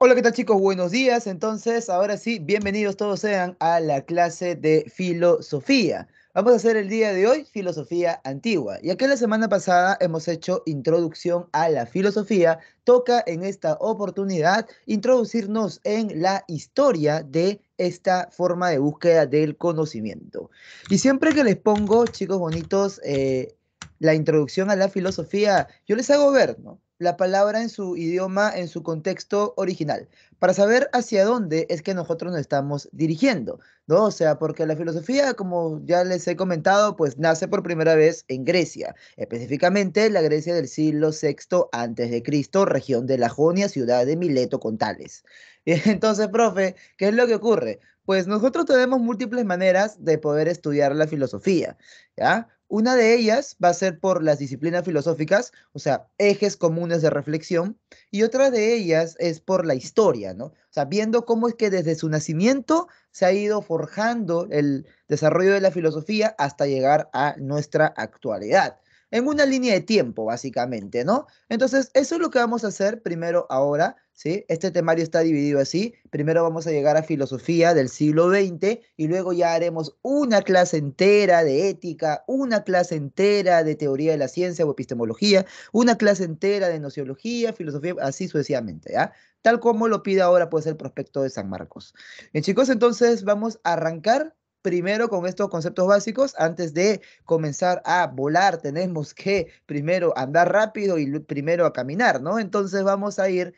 Hola, ¿qué tal chicos? Buenos días. Entonces, ahora sí, bienvenidos todos sean a la clase de filosofía. Vamos a hacer el día de hoy filosofía antigua. Y que la semana pasada hemos hecho introducción a la filosofía, toca en esta oportunidad introducirnos en la historia de esta forma de búsqueda del conocimiento. Y siempre que les pongo, chicos bonitos, eh, la introducción a la filosofía, yo les hago ver, ¿no? la palabra en su idioma, en su contexto original, para saber hacia dónde es que nosotros nos estamos dirigiendo, ¿no? O sea, porque la filosofía, como ya les he comentado, pues nace por primera vez en Grecia, específicamente la Grecia del siglo VI Cristo región de la Jonia, ciudad de Mileto con Tales. Entonces, profe, ¿qué es lo que ocurre? Pues nosotros tenemos múltiples maneras de poder estudiar la filosofía, ¿ya? Una de ellas va a ser por las disciplinas filosóficas, o sea, ejes comunes de reflexión, y otra de ellas es por la historia, ¿no? O sea, viendo cómo es que desde su nacimiento se ha ido forjando el desarrollo de la filosofía hasta llegar a nuestra actualidad en una línea de tiempo, básicamente, ¿no? Entonces, eso es lo que vamos a hacer primero ahora, ¿sí? Este temario está dividido así. Primero vamos a llegar a filosofía del siglo XX y luego ya haremos una clase entera de ética, una clase entera de teoría de la ciencia o epistemología, una clase entera de nociología, filosofía, así sucesivamente, ¿ya? Tal como lo pide ahora, pues, el prospecto de San Marcos. Bien, chicos, entonces vamos a arrancar primero con estos conceptos básicos antes de comenzar a volar. Tenemos que primero andar rápido y primero a caminar, ¿no? Entonces vamos a ir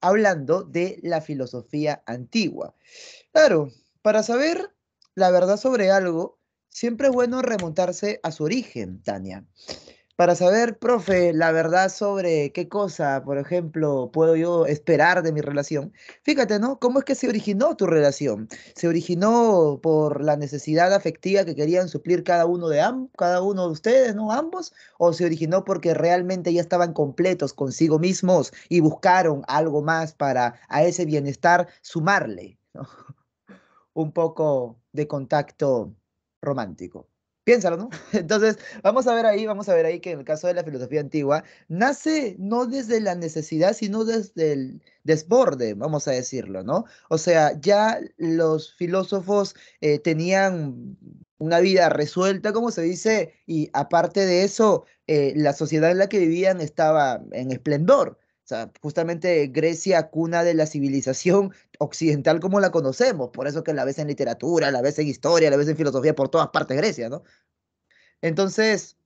hablando de la filosofía antigua. Claro, para saber la verdad sobre algo, siempre es bueno remontarse a su origen, Tania para saber, profe, la verdad sobre qué cosa, por ejemplo, puedo yo esperar de mi relación. Fíjate, ¿no? ¿Cómo es que se originó tu relación? Se originó por la necesidad afectiva que querían suplir cada uno de cada uno de ustedes, ¿no? Ambos, o se originó porque realmente ya estaban completos consigo mismos y buscaron algo más para a ese bienestar sumarle un poco de contacto romántico. Piénsalo, ¿no? Entonces, vamos a ver ahí, vamos a ver ahí que en el caso de la filosofía antigua, nace no desde la necesidad, sino desde el desborde, vamos a decirlo, ¿no? O sea, ya los filósofos eh, tenían una vida resuelta, como se dice, y aparte de eso, eh, la sociedad en la que vivían estaba en esplendor. O sea, justamente Grecia, cuna de la civilización occidental como la conocemos, por eso que la ves en literatura, la ves en historia, la ves en filosofía, por todas partes Grecia, ¿no? Entonces,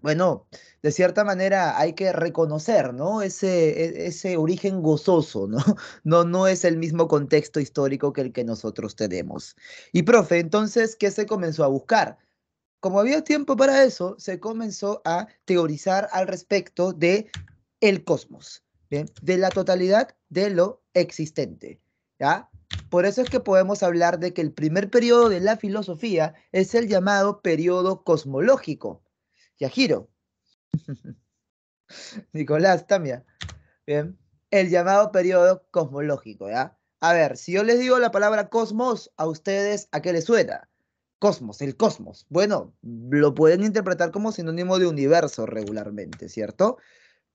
bueno, de cierta manera hay que reconocer, ¿no? Ese, e, ese origen gozoso, ¿no? ¿no? No es el mismo contexto histórico que el que nosotros tenemos. Y profe, entonces, ¿qué se comenzó a buscar? Como había tiempo para eso, se comenzó a teorizar al respecto de el cosmos, ¿bien? de la totalidad de lo existente. ¿ya? Por eso es que podemos hablar de que el primer periodo de la filosofía es el llamado periodo cosmológico. giro, Nicolás, también, Bien. El llamado periodo cosmológico, ¿ya? A ver, si yo les digo la palabra cosmos, ¿a ustedes a qué les suena? Cosmos, el cosmos. Bueno, lo pueden interpretar como sinónimo de universo regularmente, ¿cierto?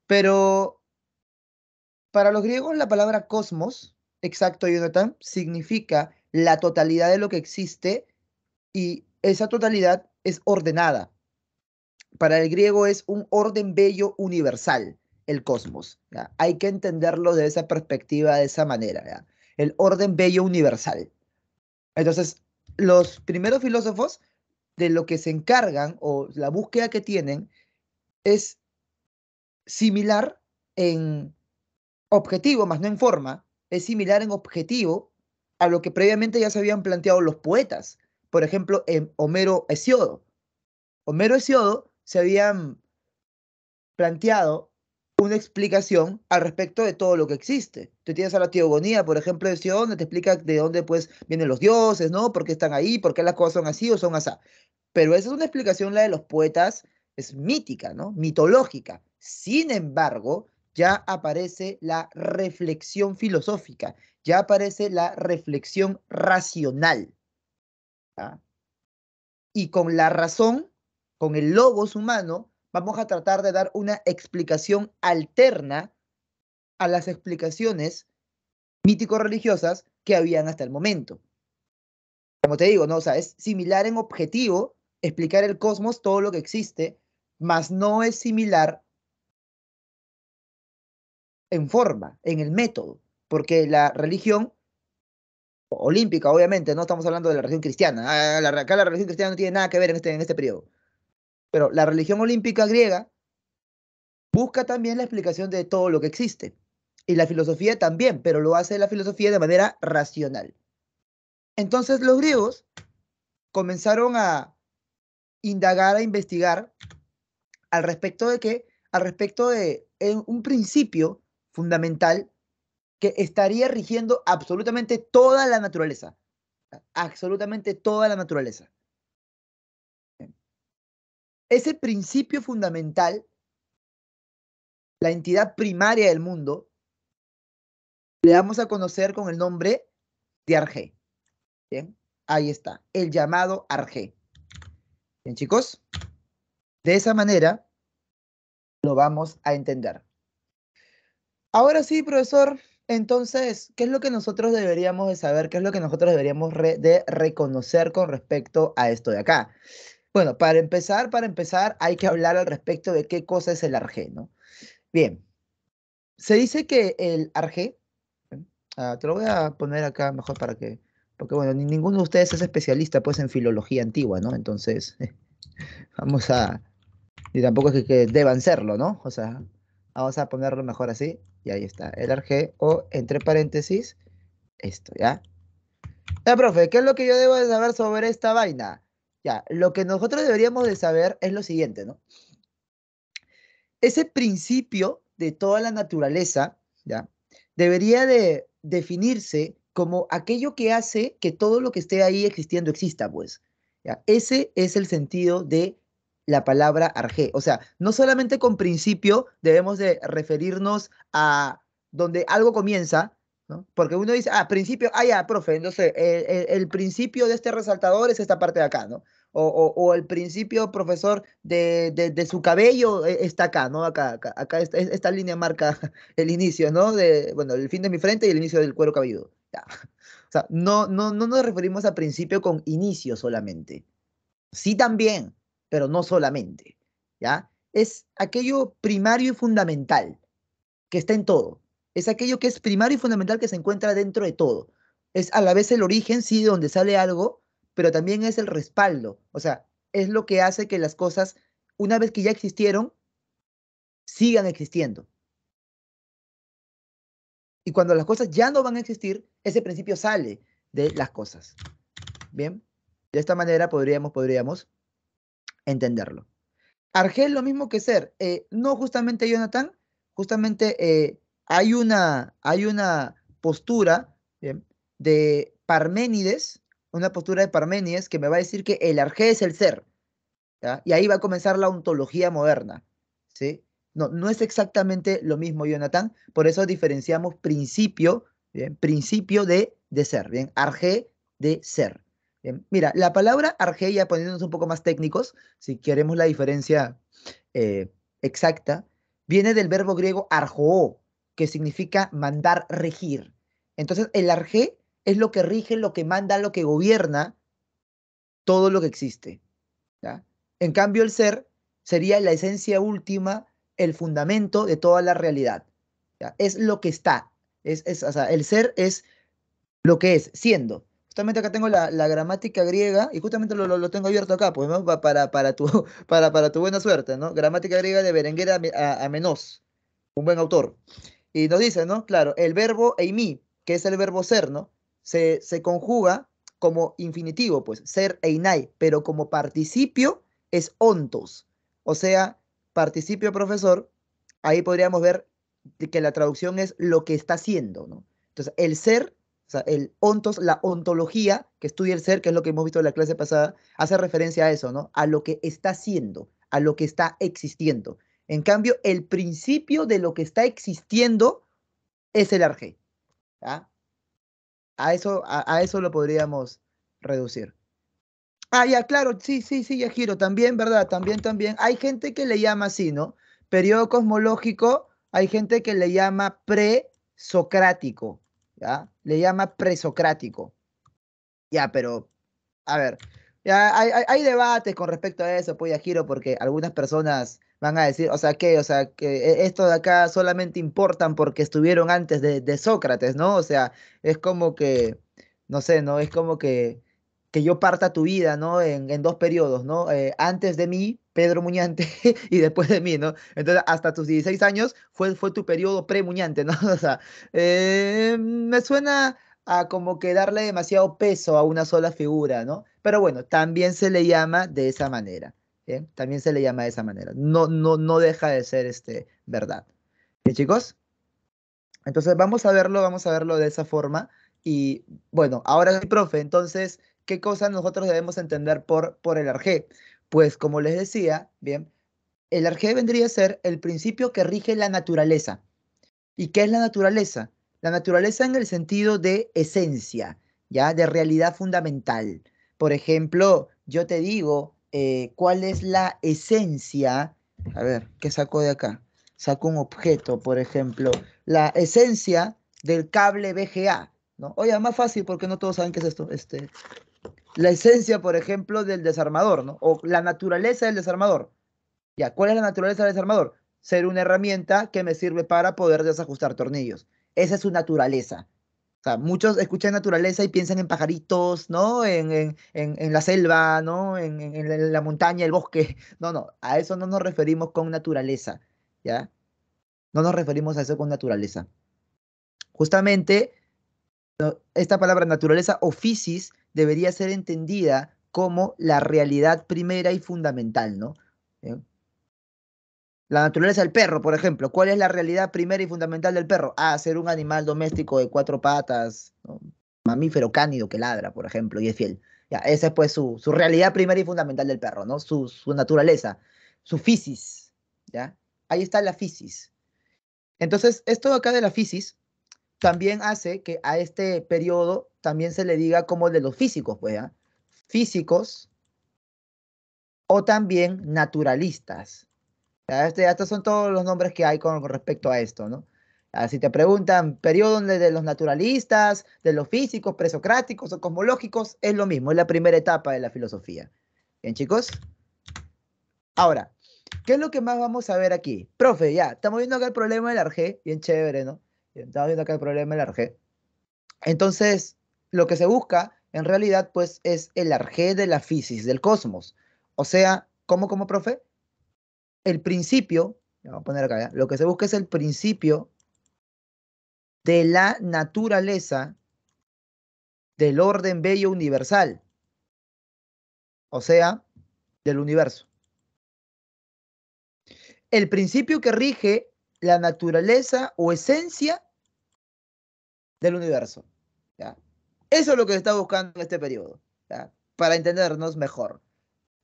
Pero para los griegos la palabra cosmos, exacto Jonathan, significa la totalidad de lo que existe y esa totalidad es ordenada. Para el griego es un orden bello universal, el cosmos. Hay que entenderlo de esa perspectiva, de esa manera. El orden bello universal. Entonces, los primeros filósofos de lo que se encargan o la búsqueda que tienen es similar en objetivo, más no en forma, es similar en objetivo a lo que previamente ya se habían planteado los poetas. Por ejemplo, en Homero Hesiodo. Homero Hesiodo se habían planteado una explicación al respecto de todo lo que existe. Tú tienes a la teogonía, por ejemplo, de Hesiodo, donde te explica de dónde pues vienen los dioses, ¿no? ¿Por qué están ahí? ¿Por qué las cosas son así o son así? Pero esa es una explicación, la de los poetas, es mítica, ¿no? Mitológica. Sin embargo, ya aparece la reflexión filosófica, ya aparece la reflexión racional. Y con la razón, con el logos humano, vamos a tratar de dar una explicación alterna a las explicaciones mítico-religiosas que habían hasta el momento. Como te digo, ¿no? sea, es similar en objetivo explicar el cosmos, todo lo que existe, mas no es similar en forma, en el método, porque la religión olímpica, obviamente, no estamos hablando de la religión cristiana, ah, ah, acá la religión cristiana no tiene nada que ver en este, en este periodo, pero la religión olímpica griega busca también la explicación de todo lo que existe, y la filosofía también, pero lo hace la filosofía de manera racional. Entonces los griegos comenzaron a indagar, a investigar al respecto de que, al respecto de un principio fundamental que estaría rigiendo absolutamente toda la naturaleza. Absolutamente toda la naturaleza. Ese principio fundamental, la entidad primaria del mundo, le vamos a conocer con el nombre de Arjé. Bien, ahí está, el llamado Arge. Bien, chicos, de esa manera lo vamos a entender. Ahora sí, profesor, entonces, ¿qué es lo que nosotros deberíamos de saber? ¿Qué es lo que nosotros deberíamos de reconocer con respecto a esto de acá? Bueno, para empezar, para empezar, hay que hablar al respecto de qué cosa es el ¿no? Bien, se dice que el arge, ¿eh? ah, te lo voy a poner acá mejor para que, porque bueno, ninguno de ustedes es especialista pues en filología antigua, ¿no? Entonces, vamos a, y tampoco es que, deban serlo, ¿no? O sea, Vamos a ponerlo mejor así. Y ahí está. El RG o entre paréntesis. Esto, ¿ya? Ya, profe, ¿qué es lo que yo debo de saber sobre esta vaina? Ya, lo que nosotros deberíamos de saber es lo siguiente, ¿no? Ese principio de toda la naturaleza, ¿ya? Debería de definirse como aquello que hace que todo lo que esté ahí existiendo exista, pues. ¿ya? Ese es el sentido de la palabra arjé. O sea, no solamente con principio debemos de referirnos a donde algo comienza, ¿no? Porque uno dice, ah, principio, ah, ya, profe, no sé, el, principio de este resaltador es esta parte de acá, ¿no? O, el principio, profesor, de, su cabello eh, está acá, ¿no? Acá, acá, esta, línea marca el inicio, ¿no? bueno, el fin de mi frente y el inicio del cuero cabelludo. O sea, no, no, no nos referimos a principio con inicio solamente. Sí también, pero no solamente, ¿ya? Es aquello primario y fundamental que está en todo. Es aquello que es primario y fundamental que se encuentra dentro de todo. Es a la vez el origen, sí, de donde sale algo, pero también es el respaldo. O sea, es lo que hace que las cosas, una vez que ya existieron, sigan existiendo. Y cuando las cosas ya no van a existir, ese principio sale de las cosas. Bien, de esta manera podríamos, podríamos entenderlo. Argel lo mismo que ser. Eh, no justamente Jonathan, justamente eh, hay, una, hay una postura de Parménides, una postura de Parménides que me va a decir que el Argel es el ser. Y ahí va a comenzar la ontología moderna. ¿sí? No, no es exactamente lo mismo, Jonathan. Por eso diferenciamos principio, principio de, de ser. ¿bien? Arge de ser mira, la palabra ya poniéndonos un poco más técnicos, si queremos la diferencia eh, exacta, viene del verbo griego arjo que significa mandar, regir. Entonces, el arge es lo que rige, lo que manda, lo que gobierna todo lo que existe. En cambio, el ser sería la esencia última, el fundamento de toda la realidad. Es lo que está. Es, el ser es lo que es, siendo justamente acá tengo la, gramática griega, y justamente lo, tengo abierto acá, pues, para, para, tu, para, para tu buena suerte, ¿no? Gramática griega de Berenguer a, un buen autor. Y nos dice, ¿no? Claro, el verbo eimi, que es el verbo ser, ¿no? Se, se conjuga como infinitivo, pues, ser einai, pero como participio es ontos. O sea, participio profesor, ahí podríamos ver que la traducción es lo que está haciendo, ¿no? Entonces, el ser o sea, el ontos, la ontología que estudia el ser, que es lo que hemos visto en la clase pasada, hace referencia a eso, ¿no? A lo que está siendo, a lo que está existiendo. En cambio, el principio de lo que está existiendo es el arjé. A, eso, a, a, eso lo podríamos reducir. Ah, ya, claro, sí, sí, sí, ya giro. También, ¿verdad? También, también. Hay gente que le llama así, ¿no? Periodo cosmológico, hay gente que le llama pre-socrático le llama presocrático. Ya, pero, a ver, ya hay, debates con respecto a eso, pues, Giro, porque algunas personas van a decir, o sea, que, o sea, que e, esto de acá solamente importan porque estuvieron antes de, Sócrates, ¿no? O sea, es como que, no sé, ¿no? Es como que, que yo parta tu vida, ¿no? En, dos periodos, ¿no? Eh, antes de mí Pedro Muñante y después de mí, ¿no? Entonces, hasta tus 16 años fue, fue tu periodo pre-Muñante, ¿no? O sea, eh, me suena a como que darle demasiado peso a una sola figura, ¿no? Pero bueno, también se le llama de esa manera, ¿eh? También se le llama de esa manera. No, no, no deja de ser este, verdad. ¿Qué chicos? Entonces vamos a verlo, vamos a verlo de esa forma. Y bueno, ahora sí, profe, entonces, ¿qué cosas nosotros debemos entender por, por el arjé? Pues como les decía, bien, el arjé vendría a ser el principio que rige la naturaleza. ¿Y qué es la naturaleza? La naturaleza en el sentido de esencia, ya de realidad fundamental. Por ejemplo, yo te digo eh, cuál es la esencia. A ver, ¿qué saco de acá? Saco un objeto, por ejemplo, la esencia del cable BGA. ¿no? Oye, más fácil porque no todos saben qué es esto. Este, la esencia, por ejemplo, del desarmador, ¿no? O la naturaleza del desarmador. Ya, ¿cuál es la naturaleza del desarmador? Ser una herramienta que me sirve para poder desajustar tornillos. Esa es su naturaleza. O sea, muchos escuchan naturaleza y piensan en pajaritos, ¿no? En, en, la selva, ¿no? En, la montaña, el bosque. No, no, a eso no nos referimos con naturaleza, ¿ya? No nos referimos a eso con naturaleza. Justamente, esta palabra naturaleza o debería ser entendida como la realidad primera y fundamental, ¿no? ¿Eh? La naturaleza del perro, por ejemplo. ¿Cuál es la realidad primera y fundamental del perro? Ah, ser un animal doméstico de cuatro patas, mamífero cánido que ladra, por ejemplo, y es fiel. esa es pues su, realidad primera y fundamental del perro, ¿no? Su, su naturaleza, su fisis, ¿ya? Ahí está la fisis. Entonces, esto acá de la fisis también hace que a este periodo también se le diga como de los físicos, pues, físicos o también naturalistas. Este, estos son todos los nombres que hay con, respecto a esto, ¿no? Si te preguntan periodo de los naturalistas, de los físicos, presocráticos o cosmológicos, es lo mismo, es la primera etapa de la filosofía. Bien, chicos. Ahora, ¿qué es lo que más vamos a ver aquí? Profe, ya, estamos viendo acá el problema del arjé, bien chévere, ¿no? el problema Entonces, lo que se busca en realidad, pues, es el arjé de la física, del cosmos. O sea, ¿cómo, como profe? El principio, poner lo que se busca es el principio de la naturaleza del orden bello universal. O sea, del universo. El principio que rige la naturaleza o esencia del universo. ¿ya? Eso es lo que se está buscando en este periodo, para entendernos mejor.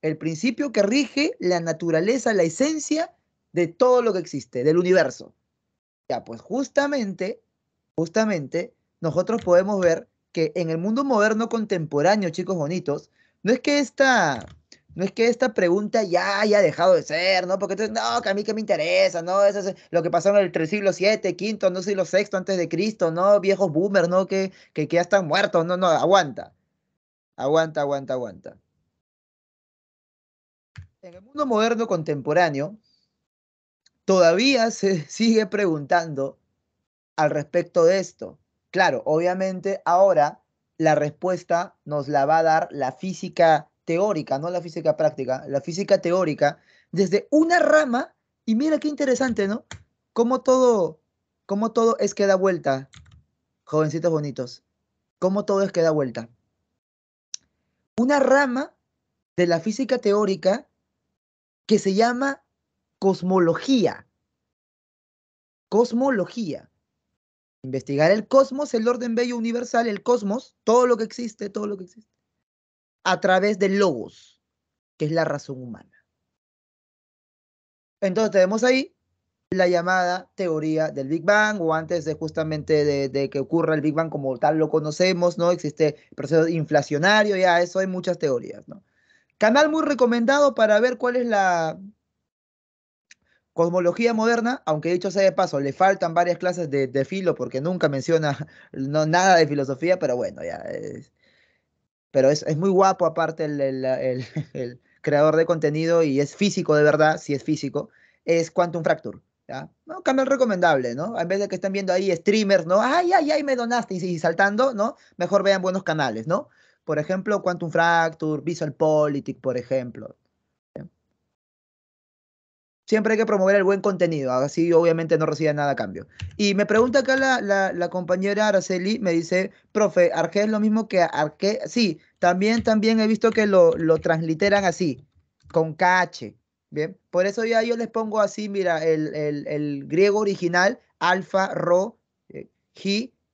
El principio que rige la naturaleza, la esencia de todo lo que existe, del universo. Ya, pues justamente, justamente, nosotros podemos ver que en el mundo moderno contemporáneo, chicos bonitos, no es que esta, no es que esta pregunta ya haya dejado de ser, ¿no? Porque entonces, no, que a mí qué me interesa, ¿no? Eso es lo que pasó en el siglo VII, quinto, no sé, siglo VI antes de Cristo, ¿no? Viejos boomers, ¿no? Que, que, que ya están muertos, no, no, aguanta. Aguanta, aguanta, aguanta. En el mundo moderno contemporáneo, todavía se sigue preguntando al respecto de esto. Claro, obviamente ahora la respuesta nos la va a dar la física teórica, no la física práctica, la física teórica, desde una rama, y mira qué interesante, ¿no? Cómo todo, cómo todo es que da vuelta, jovencitos bonitos, cómo todo es que da vuelta. Una rama de la física teórica que se llama cosmología. Cosmología. Investigar el cosmos, el orden bello universal, el cosmos, todo lo que existe, todo lo que existe a través del logos, que es la razón humana. Entonces tenemos ahí la llamada teoría del Big Bang o antes de justamente de, que ocurra el Big Bang como tal lo conocemos, ¿no? Existe proceso inflacionario, ya eso hay muchas teorías, ¿no? Canal muy recomendado para ver cuál es la cosmología moderna, aunque dicho sea de paso, le faltan varias clases de, filo porque nunca menciona no, nada de filosofía, pero bueno, ya es, pero es, muy guapo aparte el, creador de contenido y es físico de verdad, si es físico, es Quantum Fracture. ¿ya? No, canal recomendable, ¿no? En vez de que estén viendo ahí streamers, ¿no? Ay, ay, ay, me donaste y, y saltando, ¿no? Mejor vean buenos canales, ¿no? Por ejemplo, Quantum Fracture, Visual Politic, por ejemplo siempre hay que promover el buen contenido, así obviamente no recibe nada a cambio. Y me pregunta acá la, compañera Araceli, me dice, profe, Arge es lo mismo que Arque, sí, también, también he visto que lo, transliteran así, con KH, ¿bien? Por eso ya yo les pongo así, mira, el, griego original, alfa, ro, eh,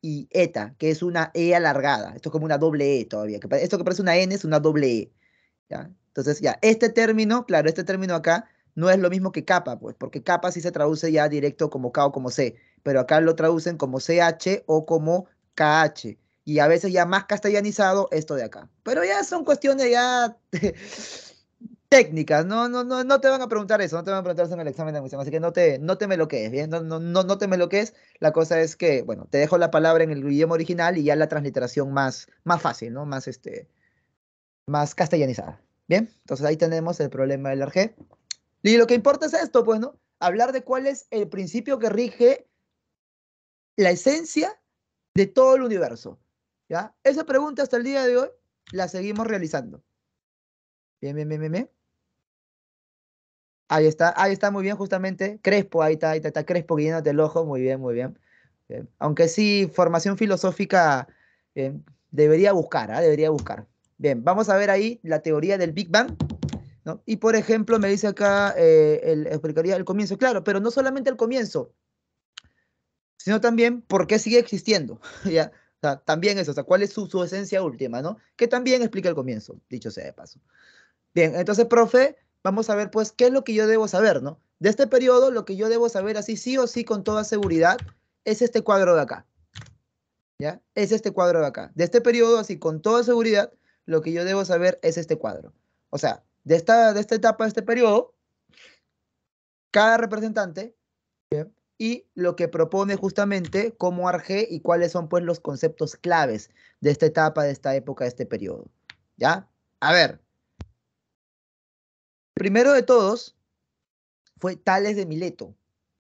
y eta, que es una E alargada. Esto es como una doble E todavía. esto que parece una N es una doble E. ¿ya? Entonces, ya, este término, claro, este término acá no es lo mismo que capa, pues, porque capa sí se traduce ya directo como K o como C, pero acá lo traducen como CH o como KH. Y a veces ya más castellanizado esto de acá. Pero ya son cuestiones ya técnicas, no, no, no, no te van a preguntar eso, no te van a preguntar eso en el examen de admisión, así que no te, no te me lo ¿bien? No, no, te me lo la cosa es que, bueno, te dejo la palabra en el idioma original y ya la transliteración más, más fácil, ¿no? Más, este, más castellanizada, ¿bien? Entonces ahí tenemos el problema del RG. Y lo que importa es esto, pues, ¿no? Hablar de cuál es el principio que rige la esencia de todo el universo. ¿Ya? Esa pregunta hasta el día de hoy la seguimos realizando. Bien, bien, bien, bien, Ahí está, ahí está muy bien, justamente. Crespo, ahí está, ahí está, Crespo guiándote el ojo. Muy bien, muy bien. Aunque sí, formación filosófica eh, debería buscar, ¿ah? debería buscar. Bien, vamos a ver ahí la teoría del Big Bang. Y por ejemplo, me dice acá, eh, explicaría el comienzo, claro, pero no solamente el comienzo, sino también por qué sigue existiendo, ¿ya? también eso, o sea, cuál es su, su esencia última, ¿no? Que también explica el comienzo, dicho sea de paso. Bien, entonces, profe, vamos a ver, pues, qué es lo que yo debo saber, ¿no? De este periodo, lo que yo debo saber así sí o sí con toda seguridad es este cuadro de acá. ¿Ya? Es este cuadro de acá. De este periodo, así con toda seguridad, lo que yo debo saber es este cuadro. O sea, de esta, de esta etapa, de este periodo, cada representante y lo que propone justamente como ARGE y cuáles son pues los conceptos claves de esta etapa, de esta época, de este periodo. ¿Ya? A ver. primero de todos fue Tales de Mileto.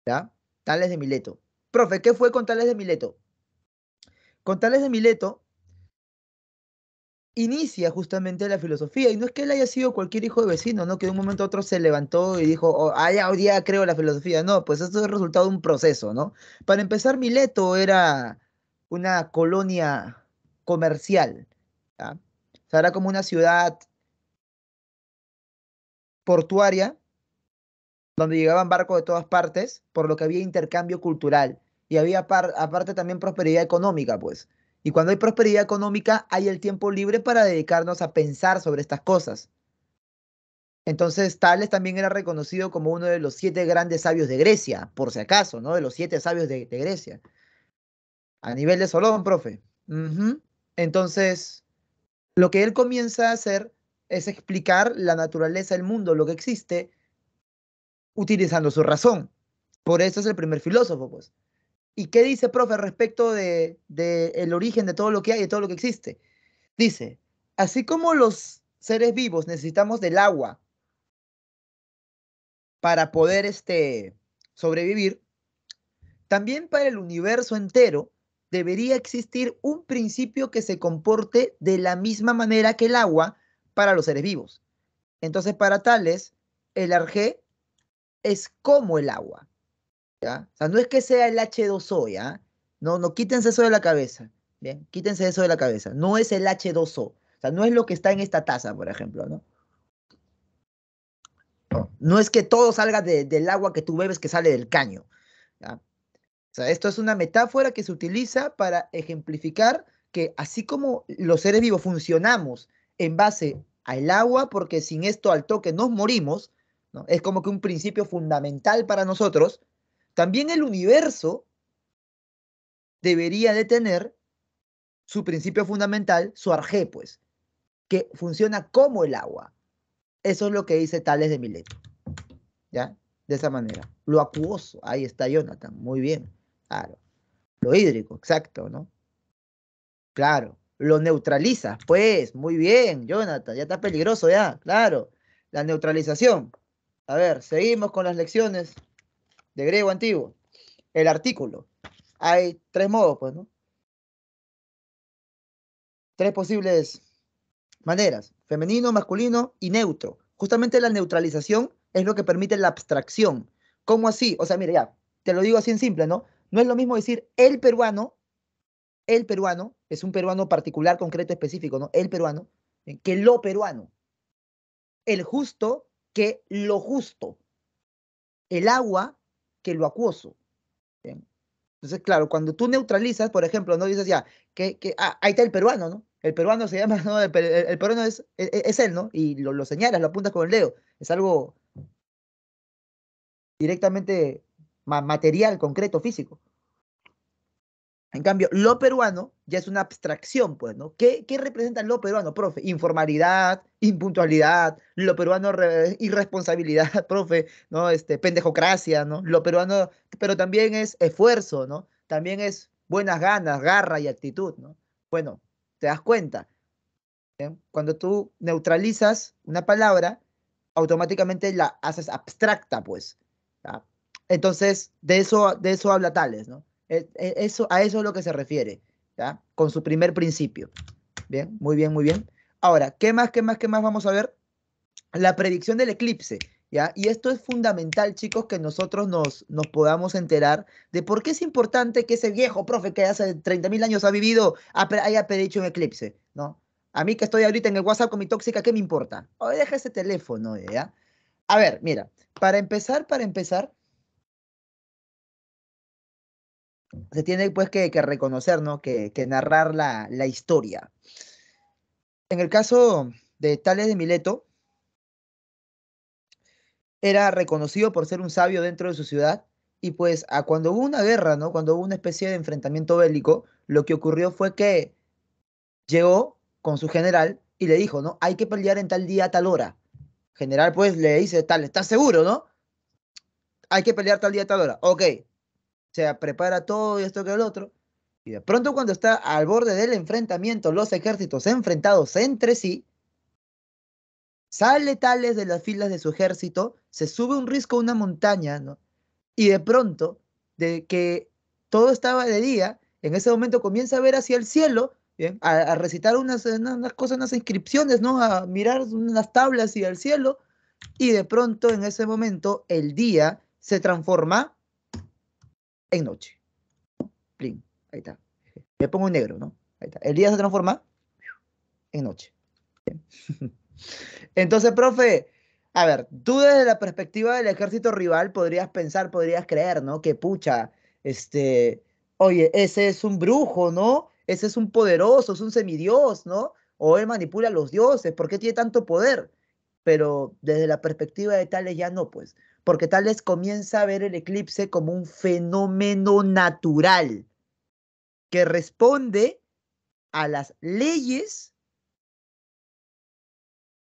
¿Ya? Tales de Mileto. Profe, ¿qué fue con Tales de Mileto? Con Tales de Mileto inicia justamente la filosofía. Y no es que él haya sido cualquier hijo de vecino, ¿no? Que de un momento a otro se levantó y dijo, oh, ah, ya, creo la filosofía. No, pues esto es el resultado de un proceso, ¿no? Para empezar, Mileto era una colonia comercial. O sea, era como una ciudad portuaria donde llegaban barcos de todas partes, por lo que había intercambio cultural y había aparte también prosperidad económica, pues. Y cuando hay prosperidad económica, hay el tiempo libre para dedicarnos a pensar sobre estas cosas. Entonces, Tales también era reconocido como uno de los siete grandes sabios de Grecia, por si acaso, ¿no? De los siete sabios de, Grecia. A nivel de Solón, profe. Entonces, lo que él comienza a hacer es explicar la naturaleza del mundo, lo que existe, utilizando su razón. Por eso es el primer filósofo, pues. ¿Y qué dice, profe, respecto del de, origen de todo lo que hay, de todo lo que existe? Dice, así como los seres vivos necesitamos del agua para poder este, sobrevivir, también para el universo entero debería existir un principio que se comporte de la misma manera que el agua para los seres vivos. Entonces, para tales, el arjé es como el agua. O sea, no es que sea el H2O, ¿ya? No, no, quítense eso de la cabeza, ¿bien? Quítense eso de la cabeza. No es el H2O, o sea, no es lo que está en esta taza, por ejemplo, ¿no? No es que todo salga del agua que tú bebes que sale del caño, O sea, esto es una metáfora que se utiliza para ejemplificar que así como los seres vivos funcionamos en base al agua, porque sin esto al toque nos morimos, ¿no? es como que un principio fundamental para nosotros, también el universo debería de tener su principio fundamental, su arjé, pues, que funciona como el agua. Eso es lo que dice Tales de Mileto. ¿Ya? De esa manera. Lo acuoso. Ahí está Jonathan. Muy bien. Claro. Lo hídrico, exacto, ¿no? Claro. Lo neutraliza. pues. Muy bien, Jonathan. Ya está peligroso, ya. Claro. La neutralización. A ver, seguimos con las lecciones de griego antiguo, el artículo. Hay tres modos, pues, ¿no? Tres posibles maneras, femenino, masculino y neutro. Justamente la neutralización es lo que permite la abstracción. ¿Cómo así? O sea, mira, ya, te lo digo así en simple, ¿no? No es lo mismo decir el peruano, el peruano, es un peruano particular, concreto, específico, ¿no? El peruano, eh, que lo peruano. El justo que lo justo. El agua lo acuoso. Entonces, claro, cuando tú neutralizas, por ejemplo, no dices ya, que, ah, ahí está el peruano, ¿no? El peruano se llama, ¿no? El, peruano es, e, e, es, él, ¿no? Y lo, lo, señalas, lo apuntas con el dedo. Es algo directamente material, concreto, físico. En cambio, lo peruano ya es una abstracción, pues, ¿no? ¿Qué, representa lo peruano, profe? Informalidad, impuntualidad, lo peruano, irresponsabilidad, profe, ¿no? Este, pendejocracia, ¿no? Lo peruano, pero también es esfuerzo, ¿no? También es buenas ganas, garra y actitud, ¿no? Bueno, te das cuenta. ¿eh? Cuando tú neutralizas una palabra, automáticamente la haces abstracta, pues. Entonces, de eso, de eso habla Tales, ¿no? E, eso, a eso es lo que se refiere, ¿ya? Con su primer principio. Bien, muy bien, muy bien. Ahora, ¿qué más, qué más, qué más vamos a ver? La predicción del eclipse. ¿Ya? Y esto es fundamental, chicos, que nosotros nos, podamos enterar de por qué es importante que ese viejo profe que hace 30.000 años ha vivido haya predicho un eclipse, ¿no? A mí que estoy ahorita en el WhatsApp con mi tóxica, ¿qué me importa? hoy deja ese teléfono, ¿ya? A ver, mira, para empezar, para empezar, se tiene pues que, que reconocer, ¿no? Que, narrar la, historia. En el caso de Tales de Mileto, era reconocido por ser un sabio dentro de su ciudad y pues a cuando hubo una guerra, ¿no? Cuando hubo una especie de enfrentamiento bélico, lo que ocurrió fue que llegó con su general y le dijo, ¿no? Hay que pelear en tal día, tal hora. General pues le dice, tal, ¿estás seguro, no? Hay que pelear tal día, a tal hora. Ok, se prepara todo y esto que el otro. Y de pronto cuando está al borde del enfrentamiento, los ejércitos enfrentados entre sí, sale Tales de las filas de su ejército, se sube un risco a una montaña, ¿no? Y de pronto, de que todo estaba de día, en ese momento comienza a ver hacia el cielo, A, recitar unas, unas cosas, unas inscripciones, ¿no? A mirar unas tablas y al cielo, y de pronto en ese momento el día se transforma en noche. Plin, ahí está. Le pongo en negro, ¿no? Ahí está. El día se transforma en noche. Entonces, profe, a ver, tú desde la perspectiva del ejército rival podrías pensar, podrías creer, ¿no? Que pucha, este, oye, ese es un brujo, ¿no? Ese es un poderoso, es un semidios, ¿no? O él manipula a los dioses, ¿por qué tiene tanto poder? Pero desde la perspectiva de Tales ya no, pues porque tal vez comienza a ver el eclipse como un fenómeno natural que responde a las leyes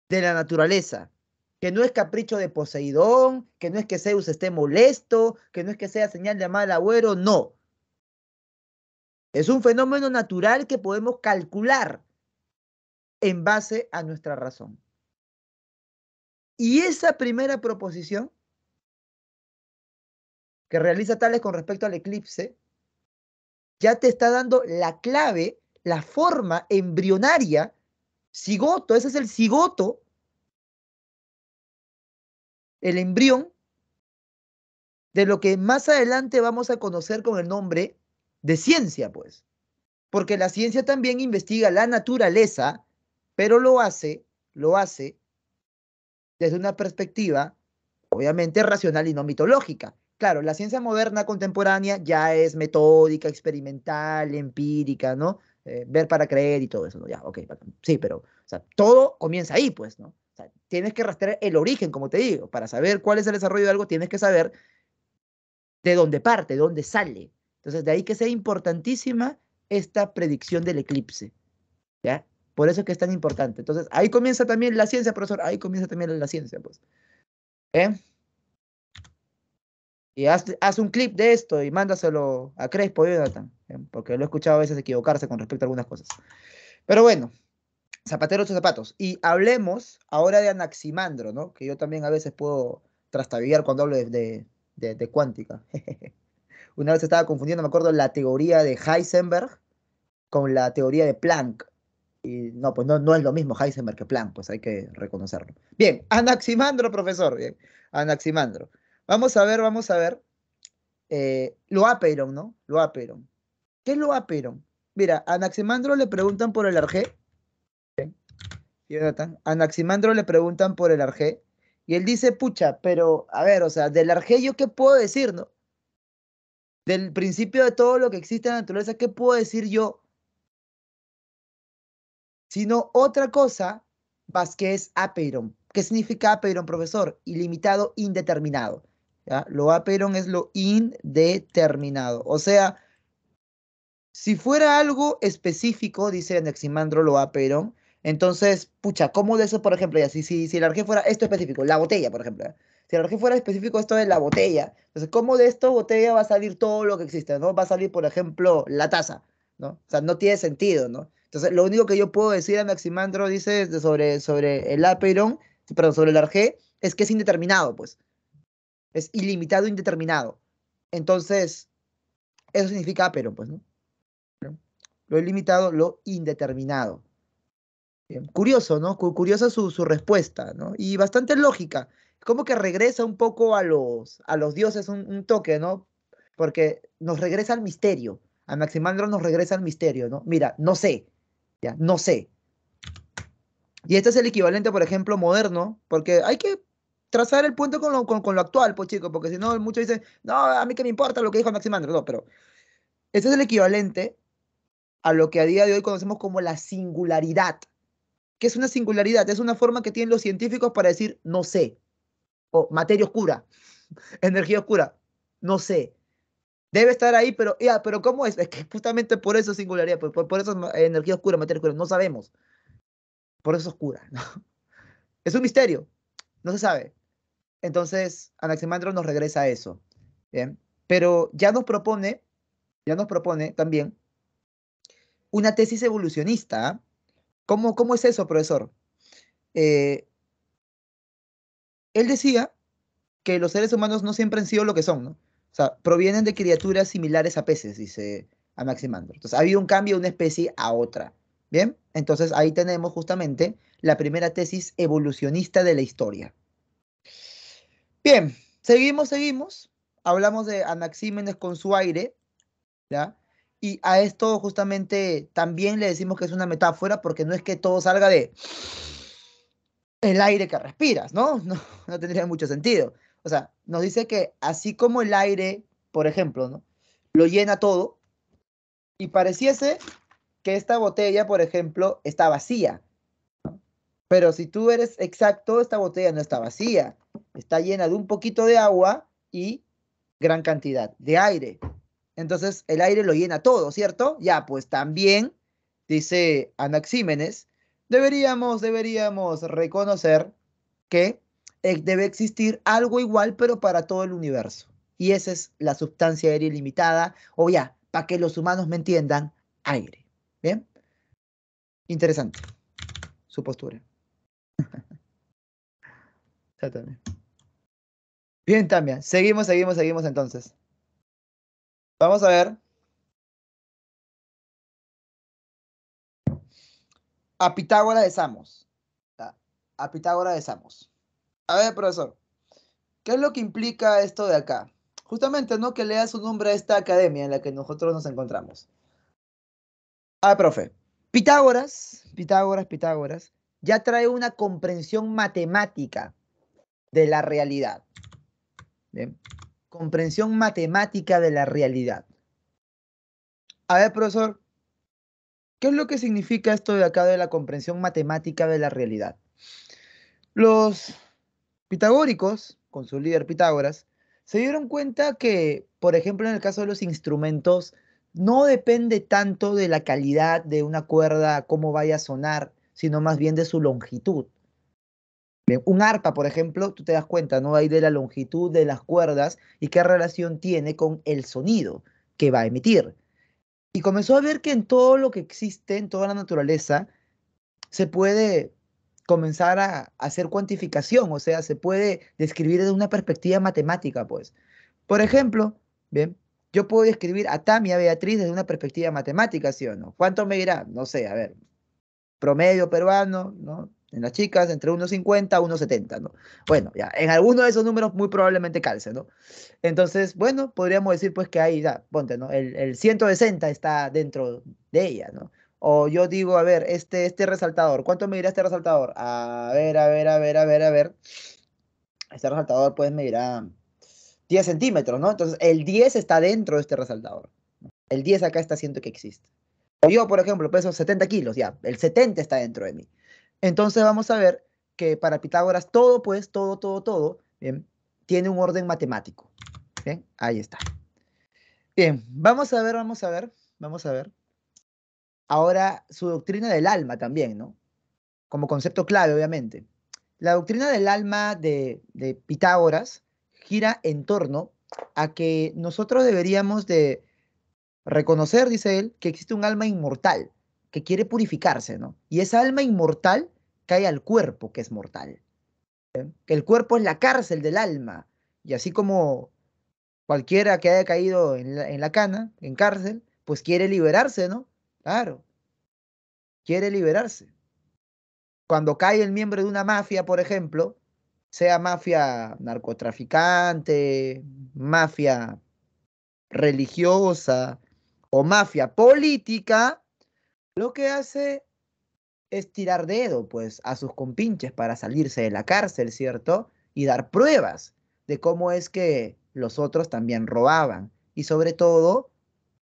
de la naturaleza, que no es capricho de Poseidón, que no es que Zeus esté molesto, que no es que sea señal de mal agüero, no. Es un fenómeno natural que podemos calcular en base a nuestra razón. Y esa primera proposición que realiza Tales con respecto al eclipse, ya te está dando la clave, la forma embrionaria, cigoto, ese es el cigoto, el embrión, de lo que más adelante vamos a conocer con el nombre de ciencia, pues. Porque la ciencia también investiga la naturaleza, pero lo hace, lo hace desde una perspectiva, obviamente, racional y no mitológica claro, la ciencia moderna contemporánea ya es metódica, experimental, empírica, ¿no? Eh, ver para creer y todo eso, ¿no? Ya, ok, sí, pero todo comienza ahí, pues, ¿no? O sea, tienes que rastrear el origen, como te digo, para saber cuál es el desarrollo de algo, tienes que saber de dónde parte, de dónde sale. Entonces, de ahí que sea importantísima esta predicción del eclipse, ¿ya? Por eso es que es tan importante. Entonces, ahí comienza también la ciencia, profesor, ahí comienza también la ciencia, pues. ¿Eh? y haz, un clip de esto y mándaselo a Crespo, Jonathan, eh, porque lo he escuchado a veces equivocarse con respecto a algunas cosas. Pero bueno, zapatero tus zapatos. Y hablemos ahora de Anaximandro, ¿no? Que yo también a veces puedo trastabillar cuando hablo de, cuántica. Una vez estaba confundiendo, me acuerdo, la teoría de Heisenberg con la teoría de Planck. Y no, pues no, no es lo mismo Heisenberg que Planck, pues hay que reconocerlo. Bien, Anaximandro, profesor, bien. Anaximandro. Vamos a ver, vamos a ver. Eh, lo Aperon, ¿no? Lo Aperon. ¿Qué es lo Aperon? Mira, a Anaximandro le preguntan por el Argé. Anaximandro le preguntan por el Arjé, Y él dice, pucha, pero a ver, o sea, del Arjé yo qué puedo decir, ¿no? Del principio de todo lo que existe en la naturaleza, ¿qué puedo decir yo? Sino otra cosa, más que es Aperon. ¿Qué significa Aperon, profesor? Ilimitado, indeterminado. Lo aperon es lo indeterminado. O sea, si fuera algo específico, dice Anaximandro lo aperon, entonces, pucha, ¿cómo de eso, por ejemplo? Ya, si, si, si el arjé fuera esto específico, la botella, por ejemplo. Si el arjé fuera específico esto de la botella, entonces, ¿cómo de esto botella va a salir todo lo que existe? ¿no? Va a salir, por ejemplo, la taza, ¿no? O sea, no tiene sentido, ¿no? Entonces, lo único que yo puedo decir a Maximandro, dice, sobre, sobre el aperón, perdón, sobre el arjé, es que es indeterminado, pues. Es ilimitado indeterminado. Entonces, eso significa pero, pues, ¿no? Lo ilimitado, lo indeterminado. Curioso, ¿no? Curiosa su, respuesta, ¿no? Y bastante lógica. Como que regresa un poco a los, a los dioses un, un toque, ¿no? Porque nos regresa al misterio. A Maximandro nos regresa al misterio, ¿no? Mira, no sé. Ya, no sé. Y este es el equivalente, por ejemplo, moderno, porque hay que trazar el punto con lo, actual, pues chicos, porque si no, muchos dicen, no, a mí que me importa lo que dijo Maximandro, no, pero ese es el equivalente a lo que a día de hoy conocemos como la singularidad. ¿Qué es una singularidad? Es una forma que tienen los científicos para decir, no sé, o materia oscura, energía oscura, no sé. Debe estar ahí, pero, ya, pero ¿cómo es? Es que justamente por eso singularidad, por, pues, por, por eso es eh, energía oscura, materia oscura, no sabemos. Por eso es oscura. ¿no? Es un misterio, no se sabe. Entonces, Anaximandro nos regresa a eso. ¿bien? Pero ya nos propone, ya nos propone también una tesis evolucionista. ¿ah? ¿Cómo, cómo es eso, profesor? Eh, él decía que los seres humanos no siempre han sido lo que son, ¿no? O sea, provienen de criaturas similares a peces, dice Anaximandro. Entonces, ha habido un cambio de una especie a otra. Bien, entonces ahí tenemos justamente la primera tesis evolucionista de la historia. Bien, seguimos, seguimos. Hablamos de Anaxímenes con su aire, ¿ya? Y a esto justamente también le decimos que es una metáfora porque no es que todo salga de el aire que respiras, ¿no? No, tendría mucho sentido. O sea, nos dice que así como el aire, por ejemplo, ¿no? Lo llena todo y pareciese que esta botella, por ejemplo, está vacía. Pero si tú eres exacto, esta botella no está vacía. Está llena de un poquito de agua y gran cantidad de aire. Entonces el aire lo llena todo, ¿cierto? Ya, pues también, dice Anaxímenes, deberíamos, deberíamos reconocer que eh, debe existir algo igual, pero para todo el universo. Y esa es la sustancia aérea ilimitada, o ya, para que los humanos me entiendan, aire. ¿Bien? Interesante su postura. Bien, también. Seguimos, seguimos, seguimos entonces. Vamos a ver. A Pitágoras de Samos. A Pitágoras de Samos. A ver, profesor. ¿Qué es lo que implica esto de acá? Justamente, ¿no? Que lea su nombre a esta academia en la que nosotros nos encontramos. Ah, profe. Pitágoras, Pitágoras, Pitágoras, ya trae una comprensión matemática de la realidad. Comprensión matemática de la realidad. A ver, profesor, ¿qué es lo que significa esto de acá de la comprensión matemática de la realidad? Los pitagóricos, con su líder Pitágoras, se dieron cuenta que, por ejemplo, en el caso de los instrumentos, no depende tanto de la calidad de una cuerda, cómo vaya a sonar, sino más bien de su longitud. un arpa, por ejemplo, tú te das cuenta, ¿no? Hay de la longitud de las cuerdas y qué relación tiene con el sonido que va a emitir. Y comenzó a ver que en todo lo que existe, en toda la naturaleza, se puede comenzar a hacer cuantificación, o sea, se puede describir desde una perspectiva matemática, pues. Por ejemplo, bien, yo puedo describir a Tamia a Beatriz, desde una perspectiva matemática, ¿sí o no? ¿Cuánto me dirá? No sé, a ver, promedio peruano, ¿no? En las chicas, entre 1,50 a 1,70, ¿no? Bueno, ya, en alguno de esos números muy probablemente calce, ¿no? Entonces, bueno, podríamos decir pues que ahí, ya, ponte, ¿no? El, 160 está dentro de ella, ¿no? O yo digo, a ver, este, este resaltador, ¿cuánto dirá este resaltador? A ver, a ver, a ver, a ver, a ver. Este resaltador pues medirá 10 centímetros, ¿no? Entonces, el 10 está dentro de este resaltador. El 10 acá está haciendo que existe yo, por ejemplo, peso 70 kilos, ya, el 70 está dentro de mí. Entonces vamos a ver que para Pitágoras todo, pues, todo, todo, todo, tiene un orden matemático. Bien, ahí está. Bien, vamos a ver, vamos a ver, vamos a ver. Ahora, su doctrina del alma también, ¿no? Como concepto clave, obviamente. La doctrina del alma de Pitágoras gira en torno a que nosotros deberíamos de Reconocer, dice él, que existe un alma inmortal que quiere purificarse, ¿no? Y esa alma inmortal cae al cuerpo que es mortal. ¿eh? Que el cuerpo es la cárcel del alma. Y así como cualquiera que haya caído en en la cana, en cárcel, pues quiere liberarse, ¿no? Claro. Quiere liberarse. Cuando cae el miembro de una mafia, por ejemplo, sea mafia narcotraficante, mafia religiosa, o mafia política, lo que hace es tirar dedo, pues, a sus compinches para salirse de la cárcel, ¿cierto? Y dar pruebas de cómo es que los otros también robaban. Y sobre todo,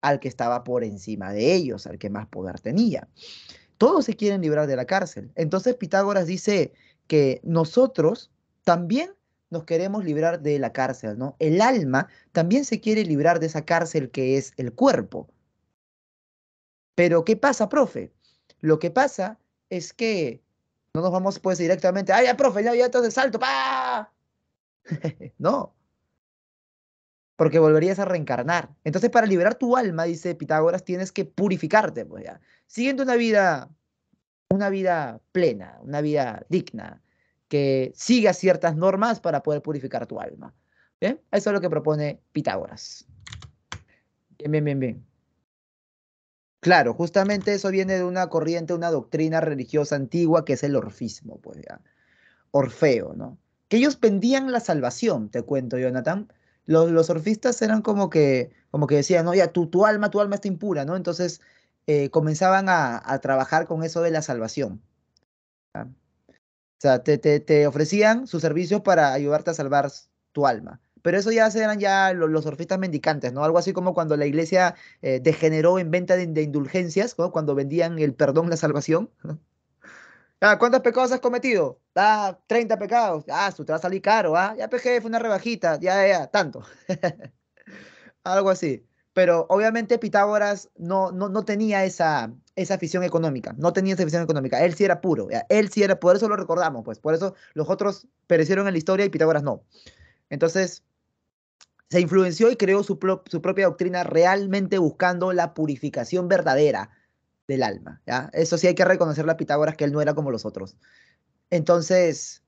al que estaba por encima de ellos, al que más poder tenía. Todos se quieren librar de la cárcel. Entonces Pitágoras dice que nosotros también nos queremos librar de la cárcel, ¿no? El alma también se quiere librar de esa cárcel que es el cuerpo. Pero ¿qué pasa, profe? Lo que pasa es que no nos vamos pues directamente, ay, ya, profe, ya, ya, entonces salto, pa. no. Porque volverías a reencarnar. Entonces, para liberar tu alma, dice Pitágoras, tienes que purificarte, pues ya. Siguiendo una vida, una vida plena, una vida digna, que siga ciertas normas para poder purificar tu alma. ¿Bien? Eso es lo que propone Pitágoras. Bien, bien, bien, bien. Claro, justamente eso viene de una corriente, una doctrina religiosa antigua que es el orfismo, pues ya. Orfeo, ¿no? Que ellos pendían la salvación, te cuento, Jonathan. Los, los orfistas eran como que, como que decían, no, tu, tu alma, tu alma está impura, ¿no? Entonces eh, comenzaban a, trabajar con eso de la salvación. O sea, te, ofrecían sus servicios para ayudarte a salvar tu alma. Pero eso ya eran ya los, los orfistas mendicantes, ¿no? Algo así como cuando la iglesia eh, degeneró en venta de, indulgencias, ¿no? cuando vendían el perdón, la salvación. Ah, ¿cuántos pecados has cometido? Ah, 30 pecados. Ah, su te va a salir caro, ah. Ya, PG, fue una rebajita, ya, ya, tanto. Algo así. Pero obviamente Pitágoras no, no, no tenía esa, esa afición económica, no tenía esa afición económica, él sí era puro, eh, él sí era, por eso lo recordamos, pues por eso los otros perecieron en la historia y Pitágoras no. Entonces, se influenció y creó su, propia doctrina realmente buscando la purificación verdadera del alma, Eso sí hay que reconocerle a Pitágoras que él no era como los otros. Entonces,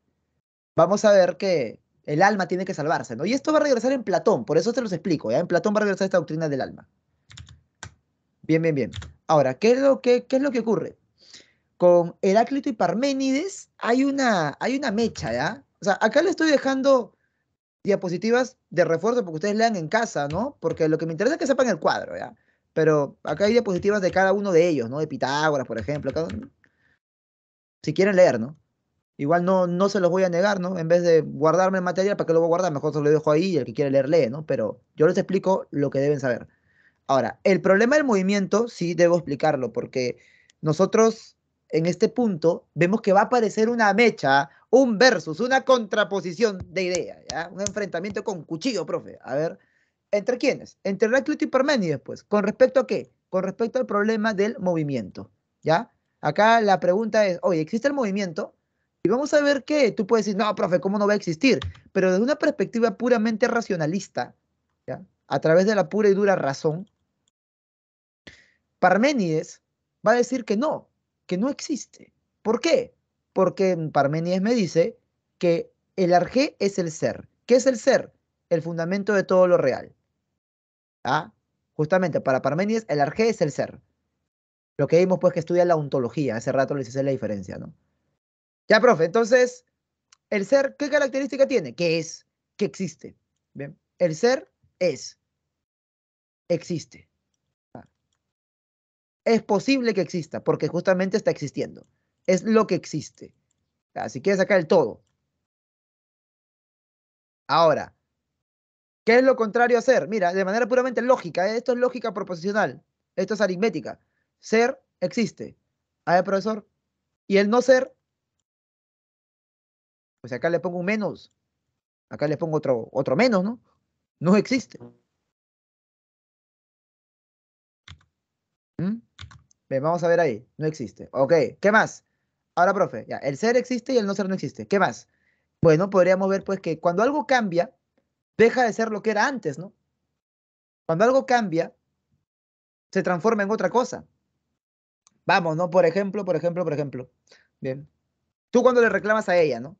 vamos a ver que el alma tiene que salvarse, Y esto va a regresar en Platón, por eso te los explico, ¿ya? En Platón va a regresar esta doctrina del alma. Bien, bien, bien. Ahora, ¿qué es lo que, qué es lo que ocurre? Con Heráclito y Parménides hay una, hay una mecha, ¿ya? O sea, acá les estoy dejando diapositivas de refuerzo porque ustedes lean en casa, ¿no? Porque lo que me interesa es que sepan el cuadro, ¿ya? Pero acá hay diapositivas de cada uno de ellos, ¿no? De Pitágoras, por ejemplo. si quieren leer, ¿no? Igual no, no se los voy a negar, ¿no? En vez de guardarme el material, ¿para que lo voy a guardar? Mejor se lo dejo ahí y el que quiere leer, lee, ¿no? Pero yo les explico lo que deben saber. Ahora, el problema del movimiento, sí debo explicarlo, porque nosotros en este punto vemos que va a aparecer una mecha, un versus, una contraposición de ideas, un enfrentamiento con cuchillo, profe. A ver, ¿entre quiénes? Entre Radcliffe y Parménides, pues. ¿Con respecto a qué? Con respecto al problema del movimiento, ¿ya? Acá la pregunta es, oye, ¿existe el movimiento? Y vamos a ver que tú puedes decir, no, profe, ¿cómo no va a existir? Pero desde una perspectiva puramente racionalista, a través de la pura y dura razón, Parménides va a decir que no, que no existe. ¿Por qué? Porque Parménides me dice que el arjé es el ser. ¿Qué es el ser? El fundamento de todo lo real. ¿Ah? Justamente, para Parménides, el arjé es el ser. Lo que vimos, pues, que estudia la ontología. Hace rato les hice la diferencia, ¿no? Ya, profe, entonces, el ser, ¿qué característica tiene? Que es, que existe. ¿Bien? El ser es, existe es posible que exista, porque justamente está existiendo. Es lo que existe. Así que sacar el todo. Ahora, ¿qué es lo contrario a ser? Mira, de manera puramente lógica, ¿eh? esto es lógica proposicional, esto es aritmética. Ser existe. A ver, profesor. ¿Y el no ser? Pues acá le pongo un menos. Acá le pongo otro, otro menos, ¿no? No existe. ¿Mm? vamos a ver ahí. No existe. Ok, ¿qué más? Ahora, profe, ya, el ser existe y el no ser no existe. ¿Qué más? Bueno, podríamos ver pues que cuando algo cambia, deja de ser lo que era antes, ¿no? Cuando algo cambia, se transforma en otra cosa. Vamos, ¿no? Por ejemplo, por ejemplo, por ejemplo. Bien. Tú cuando le reclamas a ella, ¿no?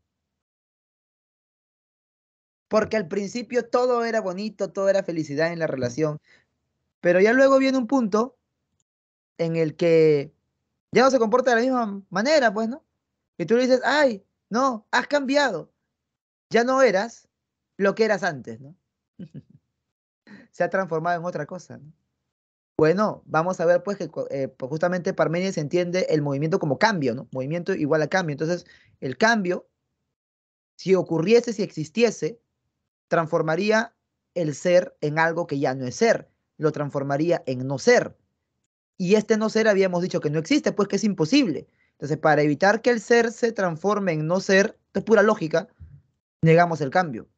Porque al principio todo era bonito, todo era felicidad en la relación. Pero ya luego viene un punto en el que ya no se comporta de la misma manera, pues, ¿no? Y tú le dices, ay, no, has cambiado. Ya no eras lo que eras antes, ¿no? se ha transformado en otra cosa, ¿no? Bueno, vamos a ver pues que eh, pues, justamente Parmenides entiende el movimiento como cambio, ¿no? Movimiento igual a cambio. Entonces, el cambio, si ocurriese, si existiese, transformaría el ser en algo que ya no es ser, lo transformaría en no ser, y este no ser habíamos dicho que no existe, pues que es imposible. Entonces, para evitar que el ser se transforme en no ser, esto es pura lógica, negamos el cambio.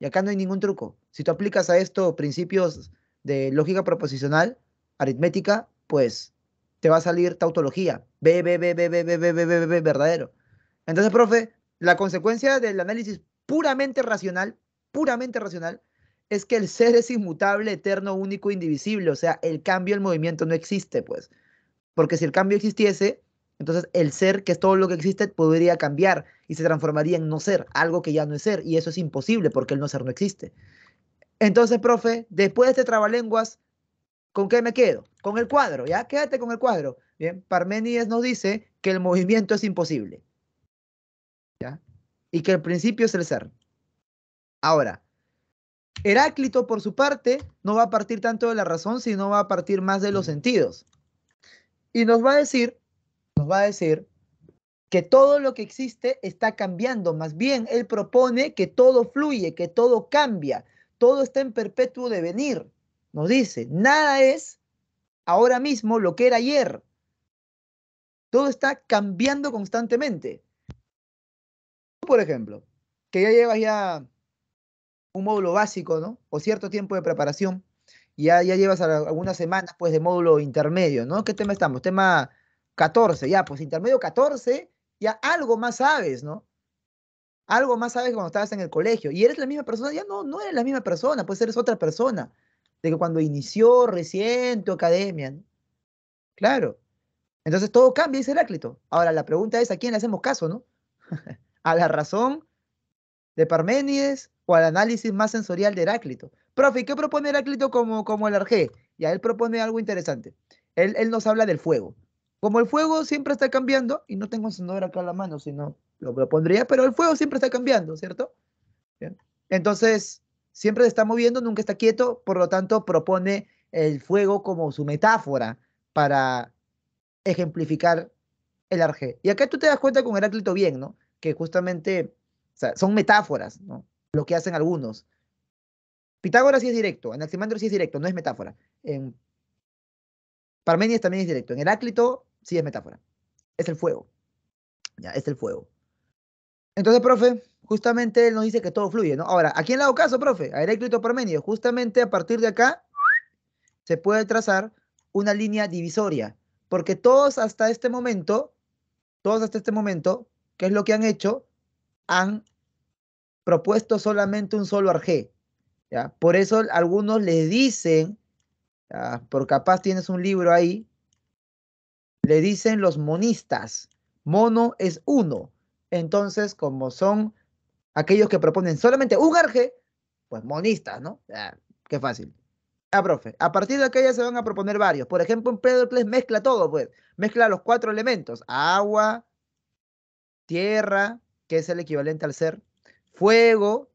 Y acá no hay ningún truco. Si tú aplicas a esto principios de lógica proposicional, aritmética, pues te va a salir tautología. B, B, B, B, B, B, B, B, B, B, verdadero. Entonces, profe, la consecuencia del análisis puramente racional, puramente racional, es que el ser es inmutable, eterno, único, indivisible. O sea, el cambio, el movimiento no existe, pues. Porque si el cambio existiese, entonces el ser, que es todo lo que existe, podría cambiar y se transformaría en no ser, algo que ya no es ser. Y eso es imposible porque el no ser no existe. Entonces, profe, después de este trabalenguas, ¿con qué me quedo? Con el cuadro, ¿ya? Quédate con el cuadro. Bien, Parménides nos dice que el movimiento es imposible. ¿Ya? Y que el principio es el ser. Ahora, Heráclito, por su parte, no va a partir tanto de la razón, sino va a partir más de los sentidos. Y nos va a decir, nos va a decir que todo lo que existe está cambiando. Más bien, él propone que todo fluye, que todo cambia, todo está en perpetuo devenir. Nos dice, nada es ahora mismo lo que era ayer. Todo está cambiando constantemente. Por ejemplo, que ya llevas ya un módulo básico, ¿no? O cierto tiempo de preparación. Y ya, llevas algunas semanas, pues, de módulo intermedio, ¿no? ¿Qué tema estamos? Tema 14, ya, pues intermedio 14, ya algo más sabes, ¿no? Algo más sabes que cuando estabas en el colegio. Y eres la misma persona, ya no, no eres la misma persona, pues eres otra persona. De que cuando inició recién tu academia, ¿no? Claro. Entonces todo cambia, dice Heráclito. Ahora la pregunta es, ¿a quién le hacemos caso, no? ¿A la razón de Parménides o al análisis más sensorial de Heráclito. Profe, ¿qué propone Heráclito como, como el Arjé? Y él propone algo interesante. Él, nos habla del fuego. Como el fuego siempre está cambiando, y no tengo encendedor acá a la mano, sino lo, lo pero el fuego siempre está cambiando, ¿cierto? Entonces, siempre se está moviendo, nunca está quieto, por lo tanto propone el fuego como su metáfora para ejemplificar el arjé. Y acá tú te das cuenta con Heráclito bien, ¿no? Que justamente o sea, son metáforas, ¿no? Lo que hacen algunos. Pitágoras sí es directo, Anaximandro sí es directo, no es metáfora. En Parmenides también es directo. En Heráclito sí es metáfora. Es el fuego. Ya, es el fuego. Entonces, profe, justamente él nos dice que todo fluye, ¿no? Ahora, aquí en le hago caso, profe? A Heráclito Parmenides. Justamente a partir de acá se puede trazar una línea divisoria. Porque todos hasta este momento, todos hasta este momento, ¿qué es lo que han hecho? han propuesto solamente un solo arjé. ¿ya? Por eso algunos le dicen, por capaz tienes un libro ahí, le dicen los monistas. Mono es uno. Entonces, como son aquellos que proponen solamente un arje, pues monistas, ¿no? qué fácil. Ah, profe, a partir de aquella se van a proponer varios. Por ejemplo, en Pedocles mezcla todo, pues. Mezcla los cuatro elementos: agua, tierra, que es el equivalente al ser, fuego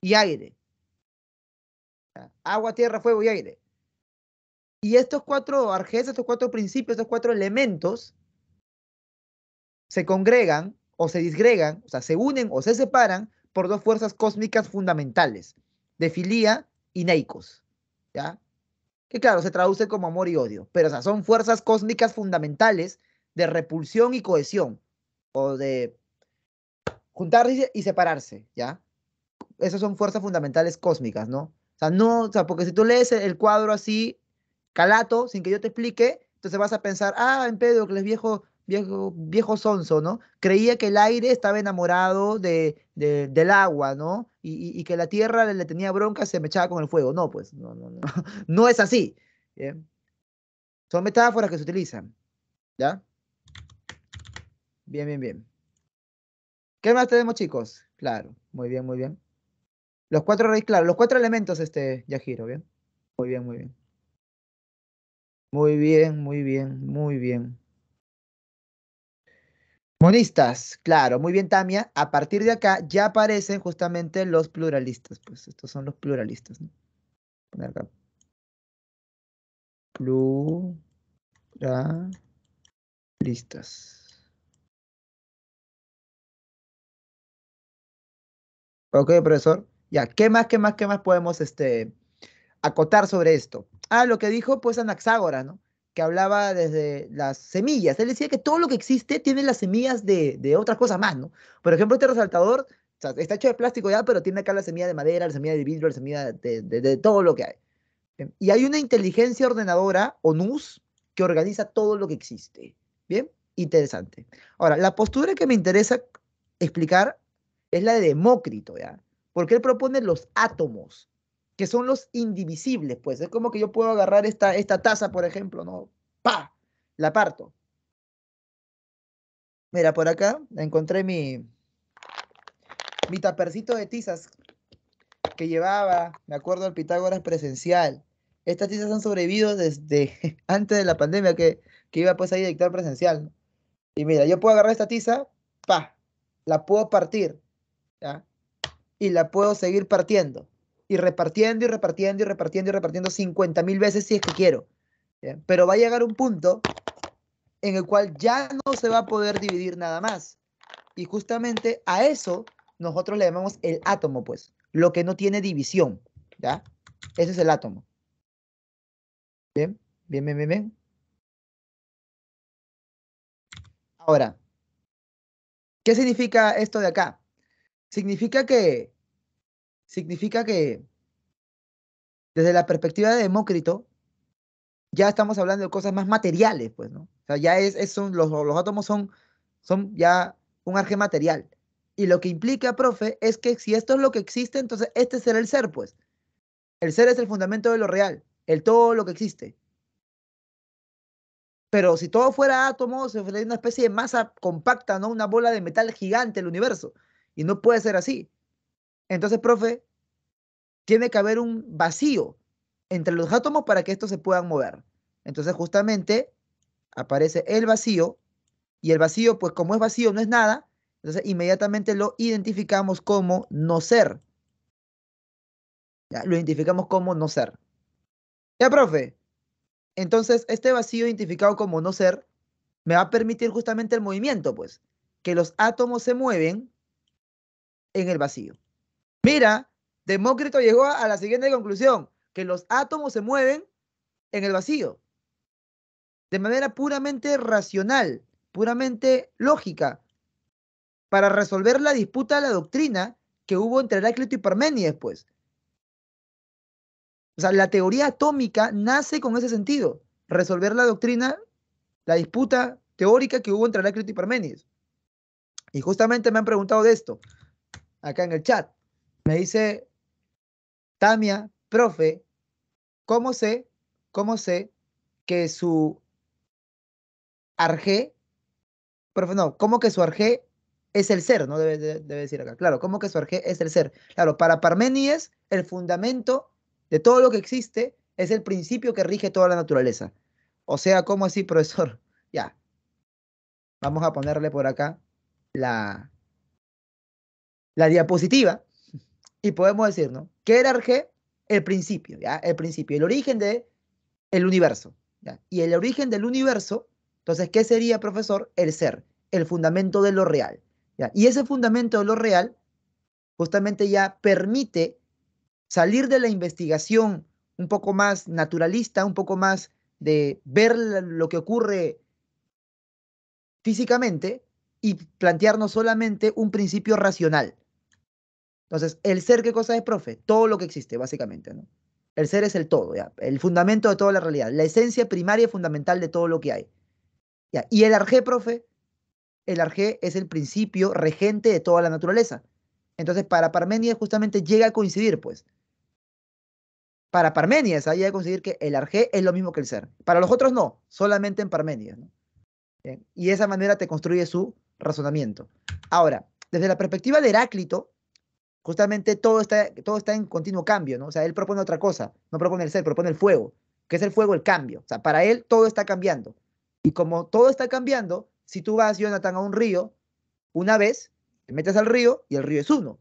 y aire. Agua, tierra, fuego y aire. Y estos cuatro arjes, estos cuatro principios, estos cuatro elementos se congregan o se disgregan, o sea, se unen o se separan por dos fuerzas cósmicas fundamentales, de filía y neicos. ¿Ya? Que claro, se traduce como amor y odio, pero o son fuerzas cósmicas fundamentales de repulsión y cohesión, o de juntarse y separarse, ¿ya? Esas son fuerzas fundamentales cósmicas, ¿no? O sea, no, o sea, porque si tú lees el cuadro así, calato, sin que yo te explique, entonces vas a pensar, ah, Empédocles, viejo, viejo, viejo sonso, ¿no? Creía que el aire estaba enamorado de, del agua, ¿no? Y, que la tierra le, tenía bronca, se me echaba con el fuego. No, pues, no, no, no. No es así. Son metáforas que se utilizan, ¿ya? Bien, bien, bien. ¿Qué más tenemos, chicos? Claro, muy bien, muy bien. Los cuatro claro, los cuatro elementos, este, giro, ¿bien? Muy bien, muy bien. Muy bien, muy bien, muy bien. Monistas, claro, muy bien, Tamia. A partir de acá ya aparecen justamente los pluralistas, pues estos son los pluralistas, ¿no? Poner acá. Pluralistas. Ok, profesor. Ya, ¿qué más, qué más, qué más podemos este, acotar sobre esto? Ah, lo que dijo pues Anaxágoras, ¿no? Que hablaba desde las semillas. Él decía que todo lo que existe tiene las semillas de, de otras cosas más, ¿no? Por ejemplo, este resaltador está hecho de plástico ya, pero tiene acá la semilla de madera, la semilla de vidrio, la semilla de, de todo lo que hay. Y hay una inteligencia ordenadora, ONUS, que organiza todo lo que existe. Bien, interesante. Ahora, la postura que me interesa explicar es la de Demócrito, ¿ya? Porque él propone los átomos, que son los indivisibles, pues. Es como que yo puedo agarrar esta, esta taza, por ejemplo, ¿no? ¡Pa! La parto. Mira, por acá encontré mi, mi tapercito de tizas que llevaba, me acuerdo, al Pitágoras presencial. Estas tizas han sobrevivido desde antes de la pandemia que, que iba pues ahí a dictar presencial. Y mira, yo puedo agarrar esta tiza, pa, la puedo partir, y la puedo seguir partiendo. Y repartiendo y repartiendo y repartiendo y repartiendo 50 mil veces si es que quiero. Pero va a llegar un punto en el cual ya no se va a poder dividir nada más. Y justamente a eso nosotros le llamamos el átomo, pues, lo que no tiene división, ¿ya? Ese es el átomo. bien, bien, bien, bien. Ahora, ¿qué significa esto de acá? significa que, significa que desde la perspectiva de Demócrito, ya estamos hablando de cosas más materiales, pues, ¿no? O sea, ya es, los, los, átomos son, son ya un arje material. Y lo que implica, profe, es que si esto es lo que existe, entonces este será el ser, pues. El ser es el fundamento de lo real, el todo lo que existe. Pero si todo fuera átomo, se sería una especie de masa compacta, ¿no? Una bola de metal gigante, el universo. Y no puede ser así. Entonces, profe, tiene que haber un vacío entre los átomos para que estos se puedan mover. Entonces, justamente, aparece el vacío y el vacío, pues como es vacío, no es nada. Entonces, inmediatamente lo identificamos como no ser. Ya, lo identificamos como no ser. Ya, profe. Entonces, este vacío identificado como no ser me va a permitir justamente el movimiento, pues, que los átomos se mueven en el vacío. Mira, Demócrito llegó a la siguiente conclusión, que los átomos se mueven en el vacío, de manera puramente racional, puramente lógica, para resolver la disputa de la doctrina que hubo entre Heráclito y Parménides, pues. O sea, la teoría atómica nace con ese sentido, resolver la doctrina, la disputa teórica que hubo entre Heráclito y Parménides. Y justamente me han preguntado de esto acá en el chat. Me dice Tamia, profe, ¿cómo sé, cómo sé que su arjé, profe, no, cómo que su arjé es el ser, ¿no? Debe, decir acá, claro, cómo que su arjé es el ser. Claro, para Parmenides, el fundamento de todo lo que existe es el principio que rige toda la naturaleza. O sea, ¿cómo así, profesor? Ya. Vamos a ponerle por acá la, la diapositiva y podemos decir, ¿no? ¿Qué era El principio, ¿ya? El principio, el origen del el universo. ¿ya? Y el origen del universo, entonces, ¿qué sería, profesor? El ser, el fundamento de lo real. ¿ya? Y ese fundamento de lo real justamente ya permite salir de la investigación un poco más naturalista, un poco más de ver lo que ocurre físicamente y plantearnos solamente un principio racional. Entonces, ¿el ser qué cosa es, profe? Todo lo que existe, básicamente, ¿no? El ser es el todo, ¿ya? el fundamento de toda la realidad, la esencia primaria y fundamental de todo lo que hay. Y el arjé, profe, el arjé es el principio regente de toda la naturaleza. Entonces, para Parménides justamente llega a coincidir, pues. Para Parménides hay a coincidir que el arjé es lo mismo que el ser. Para los otros no, solamente en Parménides. Y de esa manera te construye su razonamiento. Ahora, desde la perspectiva de Heráclito, justamente todo está, todo está en continuo cambio, ¿no? O sea, él propone otra cosa, no propone el ser, propone el fuego, que es el fuego el cambio. O sea, para él todo está cambiando. Y como todo está cambiando, si tú vas, Jonathan, a un río, una vez, te metes al río y el río es uno.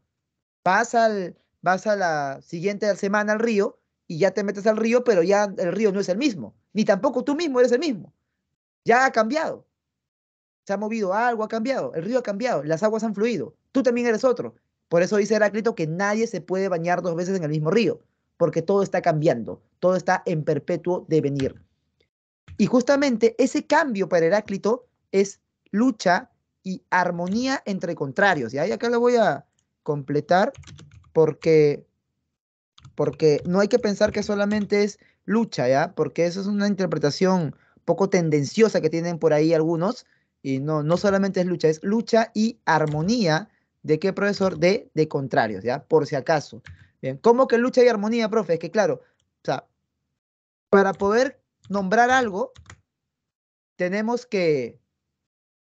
Vas, al, vas a la siguiente semana al río y ya te metes al río, pero ya el río no es el mismo. Ni tampoco tú mismo eres el mismo. Ya ha cambiado. Se ha movido algo, ha cambiado. El río ha cambiado. Las aguas han fluido. Tú también eres otro. Por eso dice Heráclito que nadie se puede bañar dos veces en el mismo río, porque todo está cambiando, todo está en perpetuo devenir. Y justamente ese cambio para Heráclito es lucha y armonía entre contrarios. Y ahí acá lo voy a completar porque, porque no hay que pensar que solamente es lucha, ¿ya? Porque eso es una interpretación poco tendenciosa que tienen por ahí algunos. Y no, no solamente es lucha, es lucha y armonía ¿De qué, profesor? De, de contrarios, ¿ya? Por si acaso. Bien, ¿cómo que lucha y armonía, profe? Es que claro, o sea, para poder nombrar algo, tenemos que,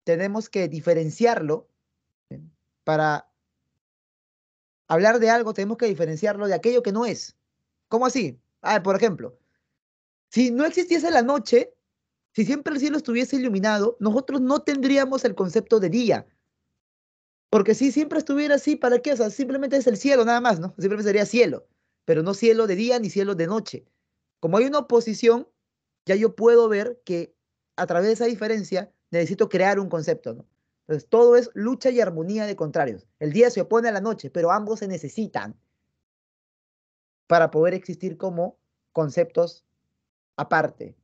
tenemos que diferenciarlo. Para hablar de algo, tenemos que diferenciarlo de aquello que no es. ¿Cómo así? Ah, por ejemplo, si no existiese la noche, si siempre el cielo estuviese iluminado, nosotros no tendríamos el concepto de día. Porque si siempre estuviera así, ¿para qué? O simplemente es el cielo nada más, ¿no? Simplemente sería cielo, pero no cielo de día ni cielo de noche. Como hay una oposición, ya yo puedo ver que a través de esa diferencia necesito crear un concepto, ¿no? Entonces, todo es lucha y armonía de contrarios. El día se opone a la noche, pero ambos se necesitan para poder existir como conceptos aparte.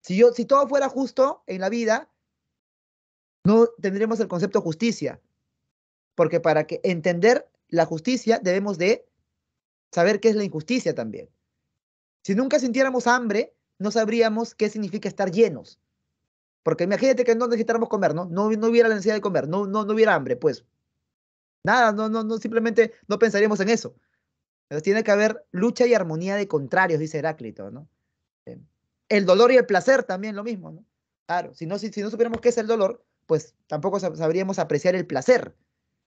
Si, yo, si todo fuera justo en la vida, no tendríamos el concepto justicia, porque para que entender la justicia debemos de saber qué es la injusticia también. Si nunca sintiéramos hambre, no sabríamos qué significa estar llenos. Porque imagínate que no necesitáramos comer, ¿no? No, hubiera la necesidad de comer, no, no, hubiera hambre, pues. Nada, no, no, no, simplemente no pensaríamos en eso. Entonces tiene que haber lucha y armonía de contrarios, dice Heráclito, ¿no? El dolor y el placer también, lo mismo, ¿no? Claro, si no, si no supiéramos qué es el dolor, pues tampoco sabríamos apreciar el placer.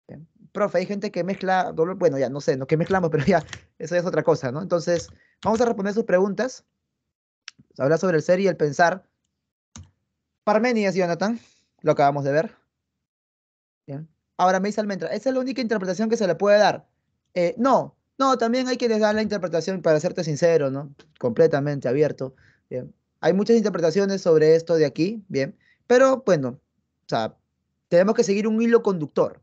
Este, profe, hay gente que mezcla bueno, ya no sé, no que mezclamos, pero ya, eso ya es otra cosa, ¿no? Entonces, vamos a responder sus preguntas. habla sobre el ser y el pensar. Parmenides, Jonathan, lo acabamos de ver. Bien. Ahora me dice Almendra, esa es la única interpretación que se le puede dar. Eh, no, no, también hay que dar la interpretación, para serte sincero, ¿no? Completamente abierto. Bien. Hay muchas interpretaciones sobre esto de aquí, bien. Pero bueno, o sea, tenemos que seguir un hilo conductor.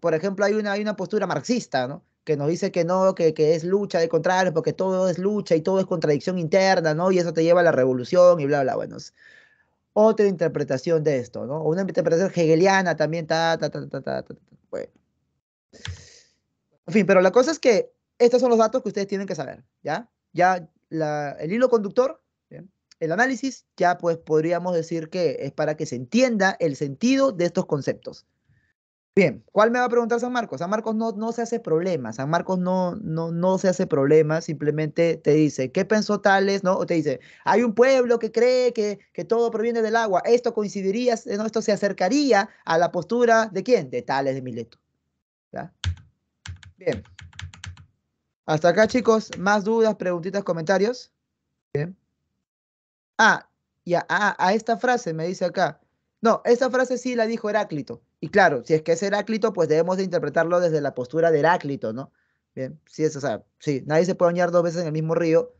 Por ejemplo, hay una, una postura marxista, que nos dice que no, que, es lucha de contrarios, porque todo es lucha y todo es contradicción interna, ¿no? Y eso te lleva a la revolución y bla, bla, bueno. otra interpretación de esto, ¿no? Una interpretación hegeliana también, bueno. En fin, pero la cosa es que estos son los datos que ustedes tienen que saber, ¿ya? Ya el hilo conductor, el análisis, ya pues podríamos decir que es para que se entienda el sentido de estos conceptos. Bien, ¿cuál me va a preguntar San Marcos? San Marcos no, no se hace problema, San Marcos no, no, no se hace problema, simplemente te dice, ¿qué pensó Tales? ¿No? O te dice, hay un pueblo que cree que, todo proviene del agua, esto coincidiría, eh, ¿no? esto se acercaría a la postura de quién? De Tales de Mileto. Bien. Hasta acá, chicos, más dudas, preguntitas, comentarios. Bien. Ah, ya, a, a esta frase me dice acá. No, esta frase sí la dijo Heráclito. Y claro, si es que es Heráclito, pues debemos de interpretarlo desde la postura de Heráclito, ¿no? Bien, sí, es, o sea, sí, nadie se puede bañar dos veces en el mismo río.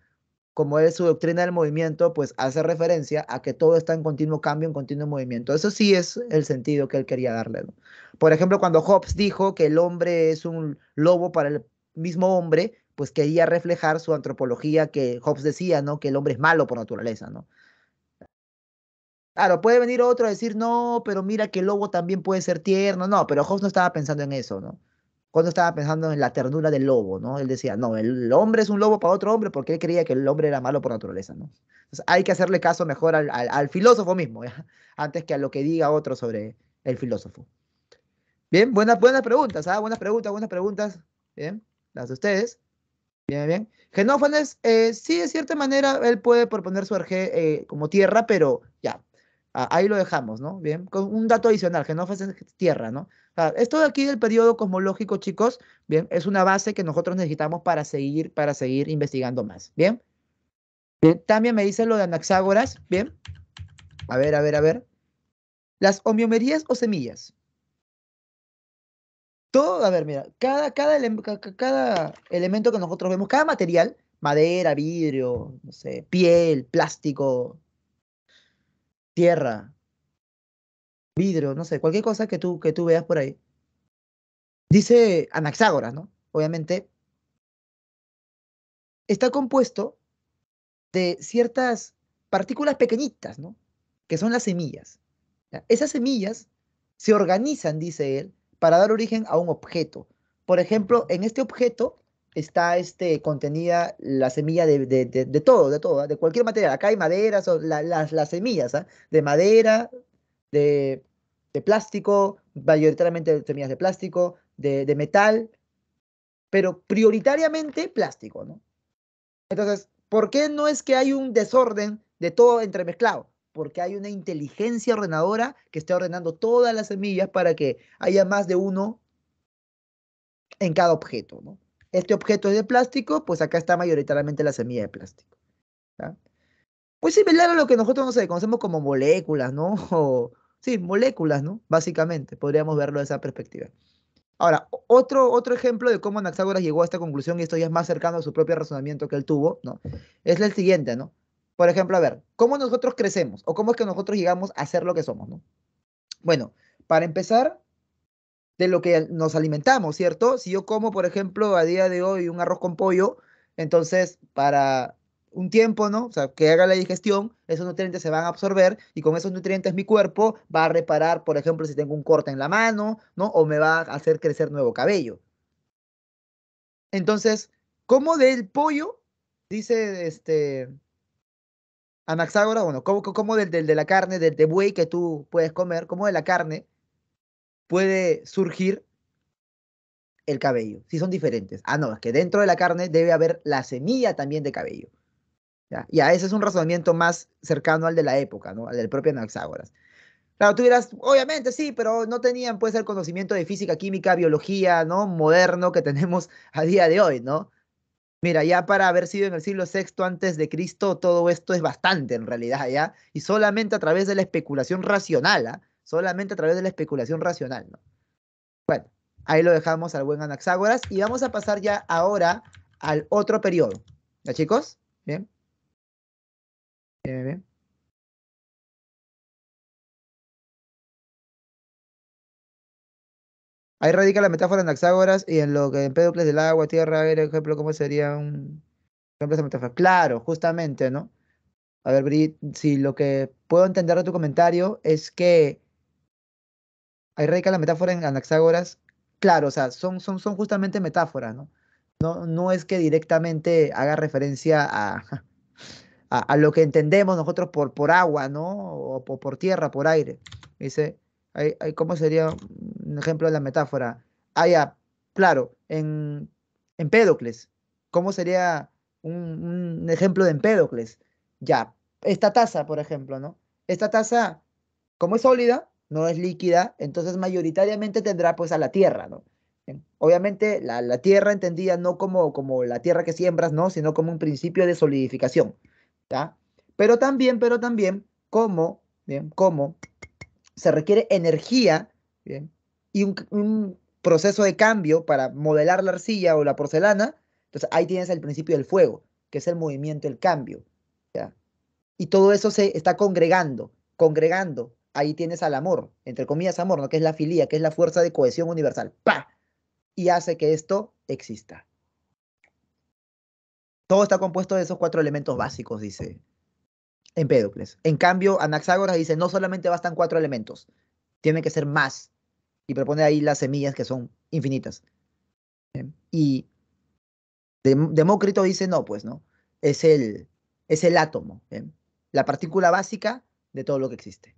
Como es su doctrina del movimiento, pues hace referencia a que todo está en continuo cambio, en continuo movimiento. Eso sí es el sentido que él quería darle. ¿no? Por ejemplo, cuando Hobbes dijo que el hombre es un lobo para el mismo hombre, pues quería reflejar su antropología que Hobbes decía, ¿no? Que el hombre es malo por naturaleza, ¿no? Claro, puede venir otro a decir, no, pero mira que el lobo también puede ser tierno. No, pero Hobbes no estaba pensando en eso, ¿no? Cuando estaba pensando en la ternura del lobo, ¿no? Él decía, no, el hombre es un lobo para otro hombre porque él creía que el hombre era malo por naturaleza, ¿no? Entonces, hay que hacerle caso mejor al, filósofo mismo, antes que a lo que diga otro sobre el filósofo. Bien, buenas, preguntas, ¿ah? Buenas preguntas, buenas preguntas. Bien, las de ustedes. Bien, bien. Genófanes, eh, sí, de cierta manera, él puede proponer su arge eh, como tierra, pero ahí lo dejamos, ¿no? Bien, con un dato adicional, no es tierra, ¿no? esto de aquí del periodo cosmológico, chicos, bien, es una base que nosotros necesitamos para seguir, para seguir investigando más, ¿bien? También me dice lo de Anaxágoras, ¿bien? A ver, a ver, a ver. Las homeomerías o semillas. Todo, a ver, mira, cada, cada, cada elemento que nosotros vemos, cada material, madera, vidrio, no sé, piel, plástico, tierra, vidrio, no sé, cualquier cosa que tú, que tú veas por ahí. Dice Anaxágoras, ¿no? Obviamente, está compuesto de ciertas partículas pequeñitas, ¿no? Que son las semillas. Esas semillas se organizan, dice él, para dar origen a un objeto. Por ejemplo, en este objeto está este, contenida la semilla de, todo, de todo, ¿ah? de cualquier material. Acá hay maderas, las, las, semillas, ¿ah? de madera, de, plástico, mayoritariamente semillas de plástico, de, metal, pero prioritariamente plástico, ¿no? Entonces, ¿por qué no es que hay un desorden de todo entremezclado? Porque hay una inteligencia ordenadora que está ordenando todas las semillas para que haya más de uno en cada objeto, ¿no? este objeto es de plástico, pues acá está mayoritariamente la semilla de plástico. ¿ya? Muy pues similar a lo que nosotros, no conocemos como moléculas, ¿no? sí, moléculas, ¿no? Básicamente, podríamos verlo de esa perspectiva. Ahora, otro, otro ejemplo de cómo Anaxágoras llegó a esta conclusión, y esto ya es más cercano a su propio razonamiento que él tuvo, ¿no? Es el siguiente, ¿no? Por ejemplo, a ver, ¿cómo nosotros crecemos? ¿O cómo es que nosotros llegamos a ser lo que somos, ¿no? Bueno, para empezar, de lo que nos alimentamos, ¿cierto? Si yo como, por ejemplo, a día de hoy un arroz con pollo, entonces para un tiempo, ¿no? O sea, que haga la digestión, esos nutrientes se van a absorber y con esos nutrientes mi cuerpo va a reparar, por ejemplo, si tengo un corte en la mano, ¿no? O me va a hacer crecer nuevo cabello. Entonces, ¿cómo del pollo, dice este Anaxágora, bueno, ¿cómo del, de la carne, del de buey que tú puedes comer, ¿Cómo de la carne, puede surgir el cabello, si son diferentes. Ah, no, es que dentro de la carne debe haber la semilla también de cabello. ¿ya? Y a ese es un razonamiento más cercano al de la época, ¿no? Al del propio Anaxágoras. Claro, tú dirás, obviamente sí, pero no tenían pues el conocimiento de física, química, biología, ¿no? Moderno que tenemos a día de hoy, ¿no? Mira, ya para haber sido en el siglo VI antes de Cristo, todo esto es bastante en realidad, ¿ya? Y solamente a través de la especulación racional, ¿ah? solamente a través de la especulación racional, ¿no? Bueno, ahí lo dejamos al buen Anaxágoras y vamos a pasar ya ahora al otro periodo. ¿Ya chicos? Bien. Bien, bien. Ahí radica la metáfora de Anaxágoras y en lo que en pédocles del agua, tierra, aire, ejemplo, ¿cómo sería un ejemplo de esa metáfora? Claro, justamente, ¿no? A ver, Brit, si lo que puedo entender de tu comentario es que ahí radica la metáfora en Anaxágoras. Claro, o sea, son, son, son justamente metáforas, ¿no? ¿no? No es que directamente haga referencia a, lo que entendemos nosotros por, por agua, ¿no? O por, tierra, por aire. Dice, ¿cómo sería un ejemplo de la metáfora? Ah, claro, en Empédocles. ¿Cómo sería un, un, ejemplo de Empédocles? Ya, esta taza, por ejemplo, ¿no? Esta taza, como es sólida, no es líquida, entonces mayoritariamente tendrá pues a la tierra, ¿no? Obviamente la, tierra entendida no como, como la tierra que siembras, ¿no? Sino como un principio de solidificación, Pero también, pero también, como, ¿bien? Como se requiere energía, ¿bien? Y un, un proceso de cambio para modelar la arcilla o la porcelana, entonces ahí tienes el principio del fuego, que es el movimiento, el cambio, ¿ya? Y todo eso se está congregando, congregando, ahí tienes al amor, entre comillas amor, ¿no? que es la filía, que es la fuerza de cohesión universal. ¡Pa! Y hace que esto exista. Todo está compuesto de esos cuatro elementos básicos, dice Empédocles. En cambio, Anaxágoras dice, no solamente bastan cuatro elementos, tiene que ser más. Y propone ahí las semillas que son infinitas. Y Demócrito dice, no, pues no, es el, es el átomo, la partícula básica de todo lo que existe.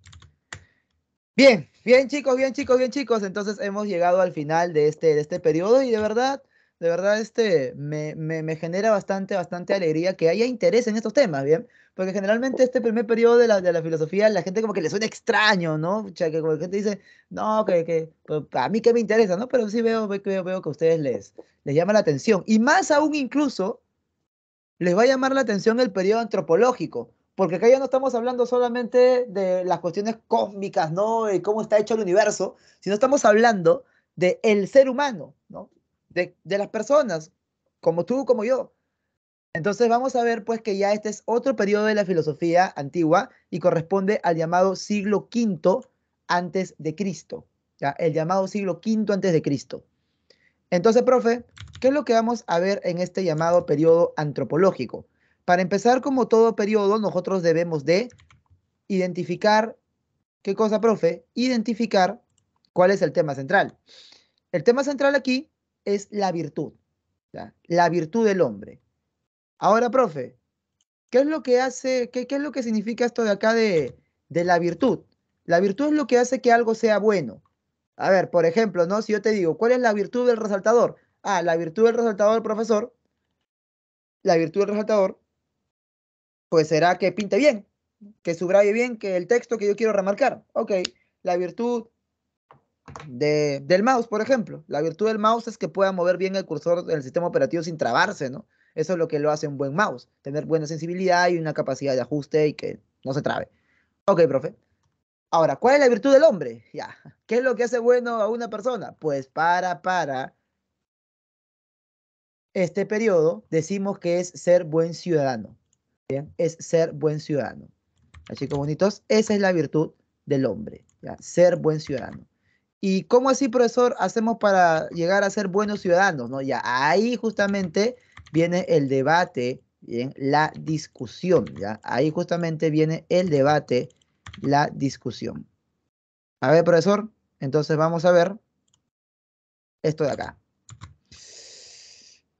Bien, bien chicos, bien chicos, bien chicos. Entonces hemos llegado al final de este, de este periodo y de verdad, de verdad, este, me, genera bastante, bastante alegría que haya interés en estos temas, ¿bien? Porque generalmente este primer periodo de la, de la filosofía, la gente como que le suena extraño, ¿no? O sea, que como la gente dice, no, que, que pues, a mí que me interesa, ¿no? Pero sí veo, veo, veo que a ustedes les, les llama la atención. Y más aún incluso, les va a llamar la atención el periodo antropológico, porque acá ya no estamos hablando solamente de las cuestiones cósmicas, ¿no? Y cómo está hecho el universo, sino estamos hablando de el ser humano, ¿no? De, las personas, como tú, como yo. Entonces vamos a ver pues que ya este es otro periodo de la filosofía antigua y corresponde al llamado siglo V antes de Cristo, ¿ya? El llamado siglo V antes de Cristo. Entonces, profe, ¿qué es lo que vamos a ver en este llamado periodo antropológico? Para empezar, como todo periodo, nosotros debemos de identificar, ¿qué cosa, profe? Identificar cuál es el tema central. El tema central aquí es la virtud, la virtud del hombre. Ahora, profe, ¿qué es lo que hace, qué, es lo que significa esto de acá de, de la virtud? La virtud es lo que hace que algo sea bueno. A ver, por ejemplo, ¿no? Si yo te digo, ¿cuál es la virtud del resaltador? Ah, la virtud del resaltador, profesor. La virtud del resaltador pues será que pinte bien, que subraye bien que el texto que yo quiero remarcar. Ok, la virtud del mouse, por ejemplo. La virtud del mouse es que pueda mover bien el cursor del sistema operativo sin trabarse, ¿no? Eso es lo que lo hace un buen mouse, tener buena sensibilidad y una capacidad de ajuste y que no se trabe. Ok, profe. Ahora, ¿cuál es la virtud del hombre? Ya. ¿Qué es lo que hace bueno a una persona? Pues para, para este periodo decimos que es ser buen ciudadano es ser buen ciudadano. Así bonitos, esa es la virtud del hombre, ¿ya? ser buen ciudadano. ¿Y cómo así, profesor, hacemos para llegar a ser buenos ciudadanos? ¿no? Ya ahí justamente viene el debate, la discusión. ¿ya? Ahí justamente viene el debate, la discusión. A ver, profesor, entonces vamos a ver esto de acá.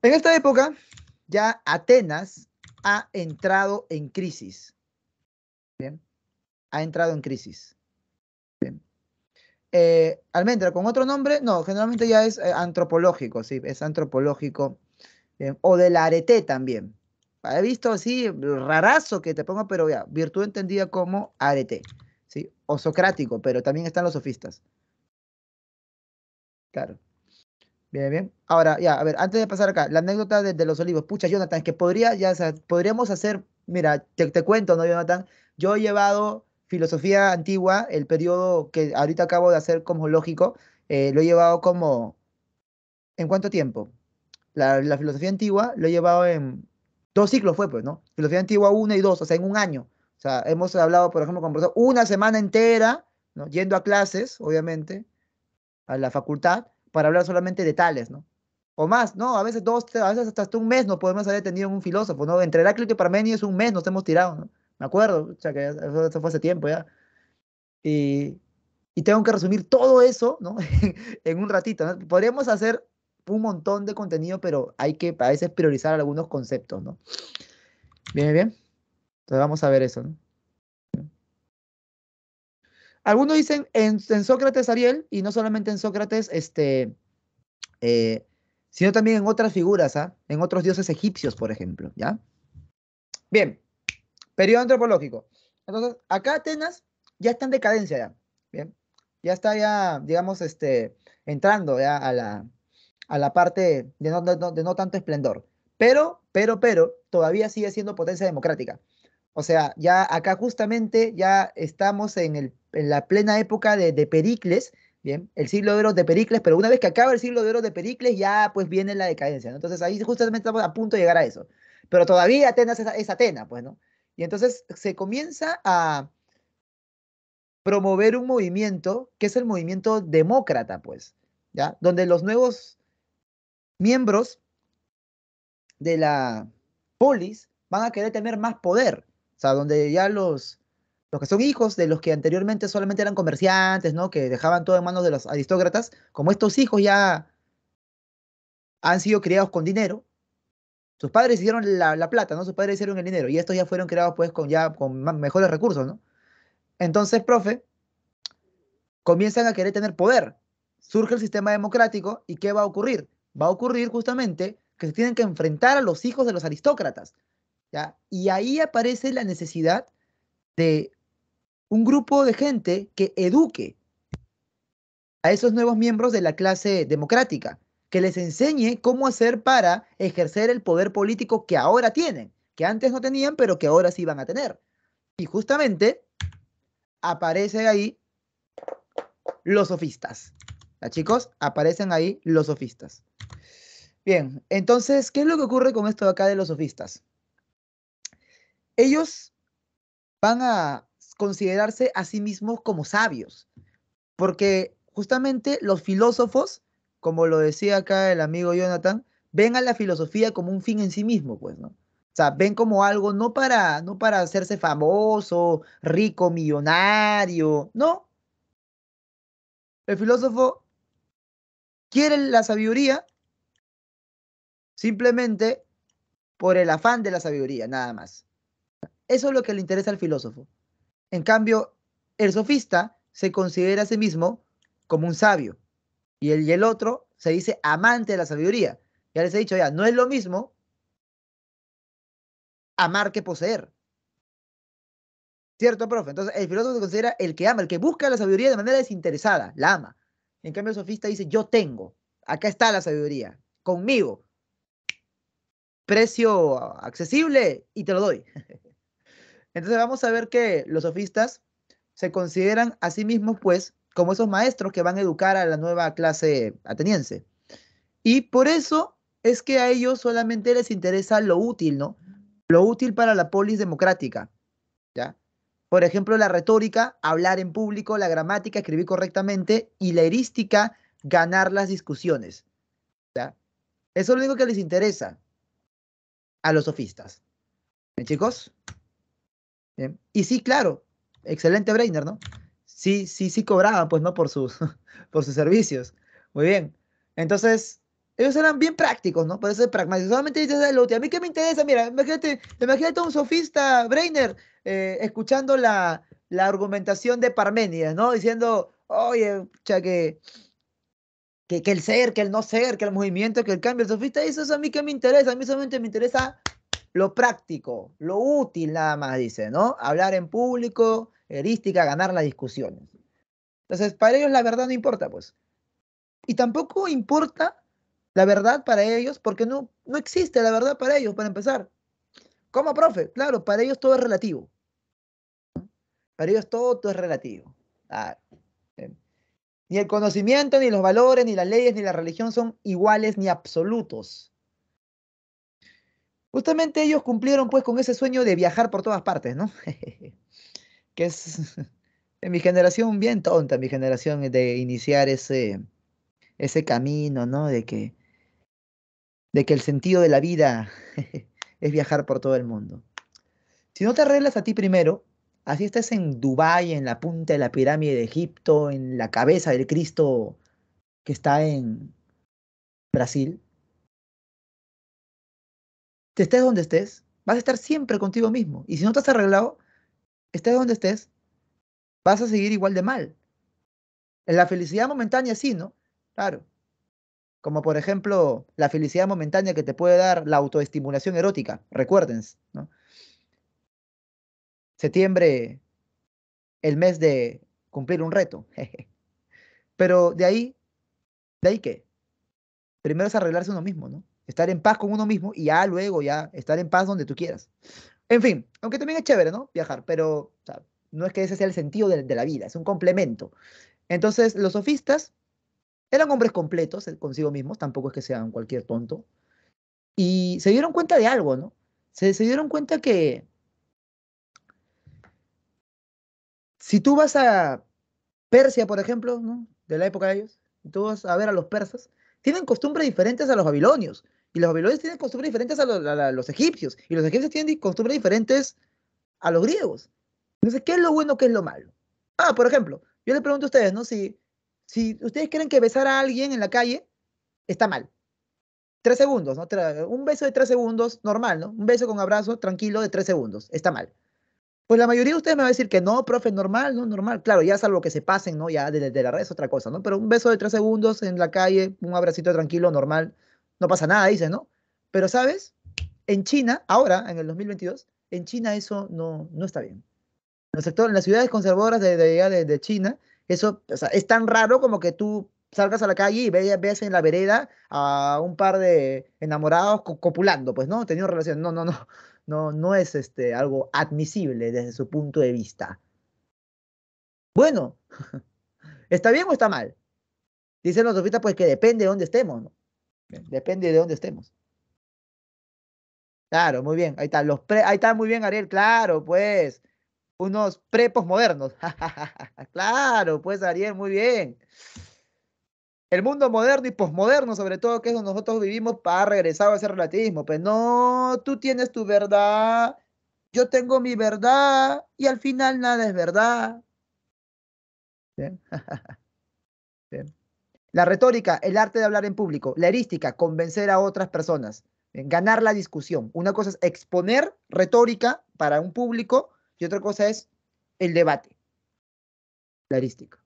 En esta época, ya Atenas ha entrado en crisis. Bien, ha entrado en crisis. Bien. Eh, almendra, con otro nombre, no, generalmente ya es eh, antropológico, sí, es antropológico. Eh, o del arete también. Ah, he visto así, rarazo que te pongo, pero ya, virtud entendida como arete, ¿sí? O socrático, pero también están los sofistas. Claro. Bien, bien. Ahora, ya, a ver, antes de pasar acá, la anécdota de, los olivos. Pucha, Jonathan, es que podría, ya, podríamos hacer, mira, te, cuento, ¿no, Jonathan? Yo he llevado filosofía antigua, el periodo que ahorita acabo de hacer como lógico, eh, lo he llevado como, ¿en cuánto tiempo? La, filosofía antigua lo he llevado en dos ciclos fue, pues, ¿no? Filosofía antigua uno y dos, o sea, en un año. O sea, hemos hablado, por ejemplo, con profesor una semana entera, ¿no? Yendo a clases, obviamente, a la facultad para hablar solamente de tales, ¿no? O más, ¿no? A veces dos, a veces hasta, un mes nos podemos haber tenido un filósofo, ¿no? Entre Heráclito y es un mes nos hemos tirado, ¿no? Me acuerdo, o sea, que eso, fue hace tiempo ya. Y, y, tengo que resumir todo eso, ¿no? en un ratito, ¿no? Podríamos hacer un montón de contenido, pero hay que a veces priorizar algunos conceptos, ¿no? Bien, bien. Entonces vamos a ver eso, ¿no? Algunos dicen en, Sócrates Ariel, y no solamente en Sócrates, este, eh, sino también en otras figuras, ¿ah? en otros dioses egipcios, por ejemplo. ¿ya? Bien, periodo antropológico. Entonces, acá Atenas ya está en decadencia, ya. Bien, ya está ya, digamos, este, entrando ya a la, parte de no, tanto esplendor. Pero, pero, pero, todavía sigue siendo potencia democrática. O sea, ya acá justamente ya estamos en el en la plena época de, Pericles, bien, el siglo de oro de Pericles, pero una vez que acaba el siglo de oro de Pericles, ya pues viene la decadencia, Entonces ahí justamente estamos a punto de llegar a eso. Pero todavía Atenas es, Atena, Atenas, pues, ¿no? Y entonces se comienza a promover un movimiento que es el movimiento demócrata, pues, ¿ya? Donde los nuevos miembros de la polis van a querer tener más poder, o sea, donde ya los los que son hijos de los que anteriormente solamente eran comerciantes, ¿no? Que dejaban todo en manos de los aristócratas, como estos hijos ya han sido criados con dinero, sus padres hicieron la, plata, ¿no? Sus padres hicieron el dinero y estos ya fueron criados pues con ya con mejores recursos, ¿no? Entonces, profe, comienzan a querer tener poder. Surge el sistema democrático y ¿qué va a ocurrir? Va a ocurrir justamente que se tienen que enfrentar a los hijos de los aristócratas, ¿ya? Y ahí aparece la necesidad de un grupo de gente que eduque a esos nuevos miembros de la clase democrática, que les enseñe cómo hacer para ejercer el poder político que ahora tienen, que antes no tenían, pero que ahora sí van a tener. Y justamente aparecen ahí los sofistas. ¿Ya, ¿Ah, chicos? Aparecen ahí los sofistas. Bien, entonces, ¿qué es lo que ocurre con esto acá de los sofistas? Ellos van a considerarse a sí mismos como sabios, porque justamente los filósofos, como lo decía acá el amigo Jonathan, ven a la filosofía como un fin en sí mismo, pues, ¿no? O sea, ven como algo no para, no para hacerse famoso, rico, millonario, no. El filósofo quiere la sabiduría simplemente por el afán de la sabiduría, nada más. Eso es lo que le interesa al filósofo. En cambio, el sofista se considera a sí mismo como un sabio y el, y el otro se dice amante de la sabiduría. Ya les he dicho, ya, no es lo mismo amar que poseer. ¿Cierto, profe? Entonces, el filósofo se considera el que ama, el que busca la sabiduría de manera desinteresada, la ama. En cambio, el sofista dice, yo tengo, acá está la sabiduría, conmigo. Precio accesible y te lo doy. Entonces vamos a ver que los sofistas se consideran a sí mismos, pues, como esos maestros que van a educar a la nueva clase ateniense. Y por eso es que a ellos solamente les interesa lo útil, ¿no? Lo útil para la polis democrática, ¿ya? Por ejemplo, la retórica, hablar en público, la gramática, escribir correctamente, y la erística, ganar las discusiones, ¿ya? Eso es lo único que les interesa a los sofistas. chicos? y sí, claro, excelente brainer ¿no? Sí, sí, sí cobraban, pues, ¿no? Por sus, por sus servicios. Muy bien. Entonces, ellos eran bien prácticos, ¿no? Por eso es pragmático. Solamente dices el A mí qué me interesa, mira, imagínate, imagínate un sofista, Brainer, eh, escuchando la, la, argumentación de Parménides, ¿no? Diciendo, oye, cha, que, que, el ser, que el no ser, que el movimiento, que el cambio. El sofista eso eso a mí qué me interesa, a mí solamente me interesa lo práctico, lo útil nada más, dice, ¿no? Hablar en público, herística, ganar las discusiones. Entonces, para ellos la verdad no importa, pues. Y tampoco importa la verdad para ellos, porque no, no existe la verdad para ellos, para empezar. Como profe? Claro, para ellos todo es relativo. Para ellos todo, todo es relativo. Ah, ni el conocimiento, ni los valores, ni las leyes, ni la religión son iguales ni absolutos. Justamente ellos cumplieron pues con ese sueño de viajar por todas partes, ¿no? que es en mi generación bien tonta, mi generación de iniciar ese, ese camino, ¿no? De que, de que el sentido de la vida es viajar por todo el mundo. Si no te arreglas a ti primero, así estás en Dubái, en la punta de la pirámide de Egipto, en la cabeza del Cristo que está en Brasil, estés donde estés, vas a estar siempre contigo mismo. Y si no te has arreglado, estés donde estés, vas a seguir igual de mal. En la felicidad momentánea sí, ¿no? Claro. Como por ejemplo la felicidad momentánea que te puede dar la autoestimulación erótica, Recuérdense, ¿no? Septiembre, el mes de cumplir un reto. Pero de ahí, ¿de ahí qué? Primero es arreglarse uno mismo, ¿no? estar en paz con uno mismo y ya luego ya estar en paz donde tú quieras. En fin, aunque también es chévere, ¿no? Viajar, pero no es que ese sea el sentido de, la vida, es un complemento. Entonces, los sofistas eran hombres completos eh, consigo mismos, tampoco es que sean cualquier tonto, y se dieron cuenta de algo, ¿no? Se, se dieron cuenta que si tú vas a Persia, por ejemplo, ¿no? de la época de ellos, tú vas a ver a los persas, tienen costumbres diferentes a los babilonios. Y los babilonios tienen costumbres diferentes a los, egipcios. Y los egipcios tienen costumbres diferentes a los griegos. Entonces, ¿qué es lo bueno, qué es lo malo? Ah, por ejemplo, yo les pregunto a ustedes, ¿no? Si, si ustedes creen que besar a alguien en la calle está mal. Tres segundos, ¿no? Un beso de tres segundos, normal, ¿no? Un beso con abrazo, tranquilo, de tres segundos, está mal. Pues la mayoría de ustedes me va a decir que no, profe, normal, no, normal. Claro, ya salvo que se pasen, ¿no? Ya desde la red es otra cosa, ¿no? Pero un beso de tres segundos en la calle, un abracito tranquilo, normal, no pasa nada, dice, ¿no? Pero, ¿sabes? En China, ahora, en el 2022, en China eso no, no está bien. En, en las ciudades conservadoras de, China, eso es tan raro como que tú salgas a la calle y veas, en la vereda a un par de enamorados copulando, pues, ¿no? Teniendo relación. No, no, no. No, no es este, algo admisible desde su punto de vista. Bueno, ¿está bien o está mal? Dicen los sofistas, pues que depende de dónde estemos. ¿no? Depende de dónde estemos. Claro, muy bien. Ahí está. Los ahí está muy bien, Ariel. Claro, pues. Unos pre-posmodernos. claro, pues, Ariel, muy bien. El mundo moderno y posmoderno, sobre todo, que es donde nosotros vivimos, para regresar a ese relativismo. Pues no, tú tienes tu verdad, yo tengo mi verdad, y al final nada es verdad. Bien. bien. La retórica, el arte de hablar en público. La erística, convencer a otras personas. Eh, ganar la discusión. Una cosa es exponer retórica para un público y otra cosa es el debate. La erística.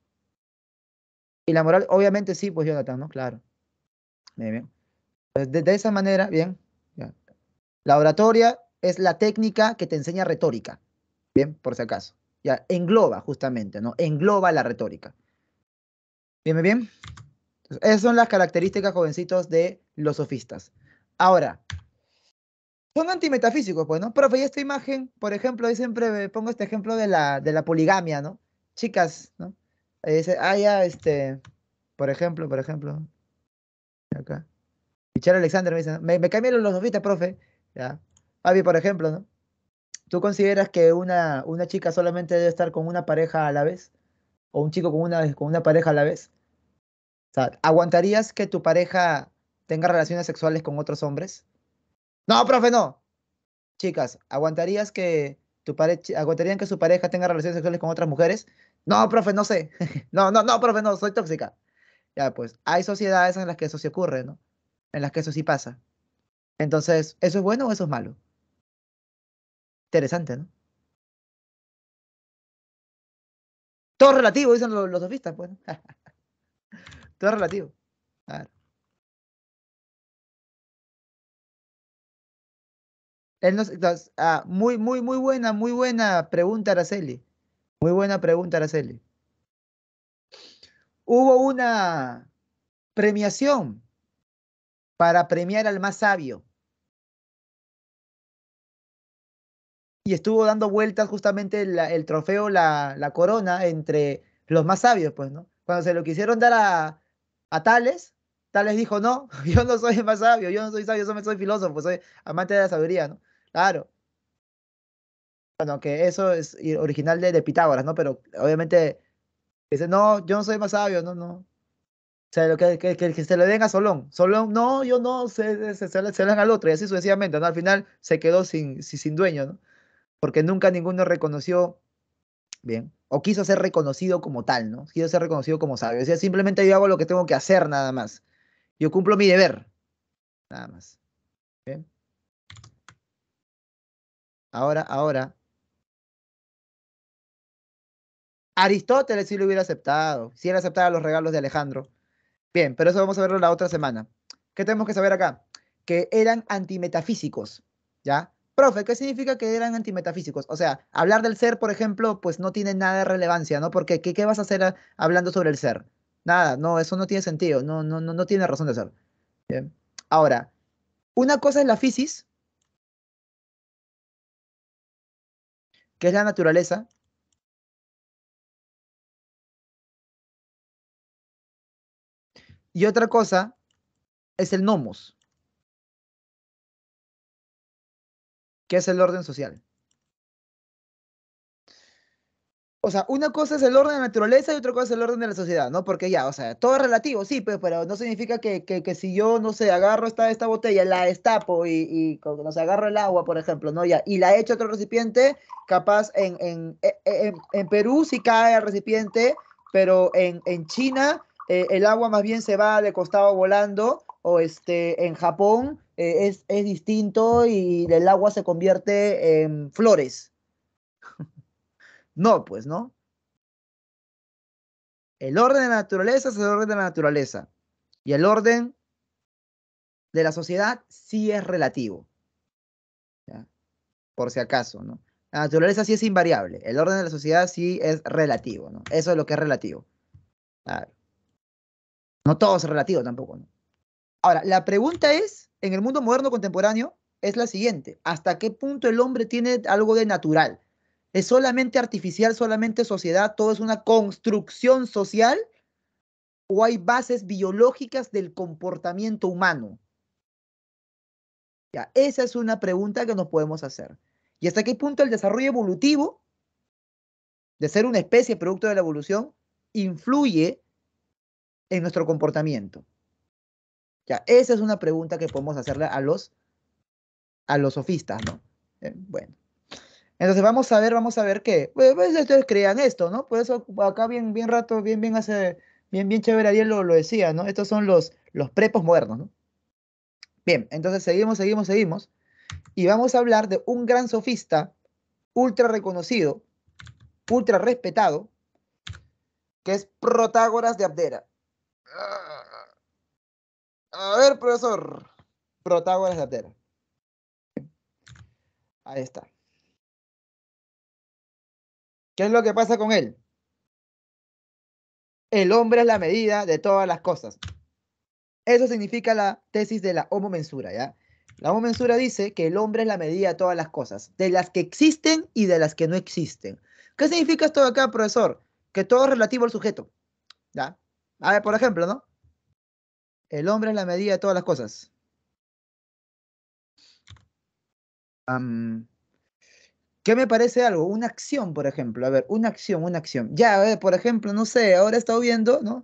Y la moral, obviamente sí, pues Jonathan, ¿no? Claro. Bien, bien. Pues, de, esa manera, bien. La oratoria es la técnica que te enseña retórica. Bien, por si acaso. Ya, engloba justamente, ¿no? Engloba la retórica. Bien, bien esas son las características, jovencitos, de los sofistas. Ahora, son antimetafísicos, bueno, pues, ¿no? Profe, pues, y esta imagen, por ejemplo, yo siempre pongo este ejemplo de la, de la poligamia, ¿no? Chicas, ¿no? Ahí eh, dice, ah, ya, este, por ejemplo, por ejemplo, acá. Michelle Alexander me dice, me, cambiaron los sofistas, profe. Ya. Avi, por ejemplo, ¿no? ¿Tú consideras que una, una chica solamente debe estar con una pareja a la vez? ¿O un chico con una, con una pareja a la vez? ¿aguantarías que tu pareja tenga relaciones sexuales con otros hombres? No, profe, no. Chicas, ¿aguantarías que tu pareja que su pareja tenga relaciones sexuales con otras mujeres? No, profe, no sé. no, no, no, profe, no, soy tóxica. Ya, pues, hay sociedades en las que eso sí ocurre, ¿no? En las que eso sí pasa. Entonces, ¿eso es bueno o eso es malo? Interesante, ¿no? Todo relativo, dicen los, los sofistas, pues. relativo. Ah, muy, muy, muy buena, muy buena pregunta, Araceli. Muy buena pregunta, Araceli. Hubo una premiación para premiar al más sabio. Y estuvo dando vueltas justamente el trofeo, la, la, corona entre los más sabios, pues, ¿no? Cuando se lo quisieron dar a, a tales, tales dijo, no, yo no soy más sabio, yo no soy sabio, yo soy filósofo, soy amante de la sabiduría, ¿no? Claro. Bueno, que eso es original de, Pitágoras, ¿no? Pero obviamente dice, no, yo no soy más sabio, no, no. O sea, que, que, que, se le den a Solón. Solón, no, yo no, se, se, le, al otro, y así sucesivamente, ¿no? Al final se quedó sin, sin dueño, ¿no? Porque nunca ninguno reconoció, bien, o quiso ser reconocido como tal, ¿no? Quiso ser reconocido como sabio. O sea, simplemente yo hago lo que tengo que hacer nada más. Yo cumplo mi deber. Nada más. Ahora, ahora. Aristóteles sí lo hubiera aceptado. Si sí él aceptara los regalos de Alejandro. Bien, pero eso vamos a verlo la otra semana. ¿Qué tenemos que saber acá? Que eran antimetafísicos, ¿ya? Profe, ¿qué significa que eran antimetafísicos? O sea, hablar del ser, por ejemplo, pues no tiene nada de relevancia, ¿no? Porque ¿qué, vas a hacer ah, hablando sobre el ser? Nada, no, eso no tiene sentido, no, no, no, tiene razón de ser. Ahora, una cosa es la física, que es la naturaleza, y otra cosa es el nomos, que es el orden social. O sea, una cosa es el orden de la naturaleza y otra cosa es el orden de la sociedad, ¿no? Porque ya, o sea, todo es relativo, sí, pero, no significa que, si yo, no sé, agarro esta, esta botella, la destapo y, y no sé, agarro el agua, por ejemplo, ¿no? y la echo a otro recipiente, capaz en, e, e, Perú sí cae al recipiente, pero en, China eh, el agua más bien se va de costado volando, o este, en Japón eh, es, es, distinto y el agua se convierte en flores. no, pues, ¿no? El orden de la naturaleza es el orden de la naturaleza. Y el orden de la sociedad sí es relativo. Por si acaso, ¿no? La naturaleza sí es invariable. El orden de la sociedad sí es relativo, ¿no? Eso es lo que es relativo. Claro. No todo es relativo tampoco, ¿no? Ahora, la pregunta es, en el mundo moderno contemporáneo es la siguiente. ¿Hasta qué punto el hombre tiene algo de natural? ¿Es solamente artificial, solamente sociedad? ¿Todo es una construcción social? ¿O hay bases biológicas del comportamiento humano? Ya, esa es una pregunta que nos podemos hacer. ¿Y hasta qué punto el desarrollo evolutivo de ser una especie producto de la evolución influye en nuestro comportamiento? Ya, esa es una pregunta que podemos hacerle a los, a los sofistas, ¿no? Eh, bueno. Entonces vamos a ver, vamos a ver qué. Pues, pues, ustedes crean esto, ¿no? Por eso acá bien, bien rato, bien, bien hace, bien, bien chévere Ariel lo, lo decía, ¿no? Estos son los, los prepos modernos, ¿no? Bien, entonces seguimos, seguimos, seguimos. Y vamos a hablar de un gran sofista, ultra reconocido, ultra respetado, que es Protágoras de Abdera. A ver, profesor. Protágoras de Atera. Ahí está. ¿Qué es lo que pasa con él? El hombre es la medida de todas las cosas. Eso significa la tesis de la homomensura, ¿ya? La mensura dice que el hombre es la medida de todas las cosas, de las que existen y de las que no existen. ¿Qué significa esto acá, profesor? Que todo es relativo al sujeto, ¿ya? A ver, por ejemplo, ¿no? El hombre es la medida de todas las cosas. ¿Qué me parece algo? Una acción, por ejemplo. A ver, una acción, una acción. Ya, por ejemplo, no sé, ahora he estado viendo, ¿no?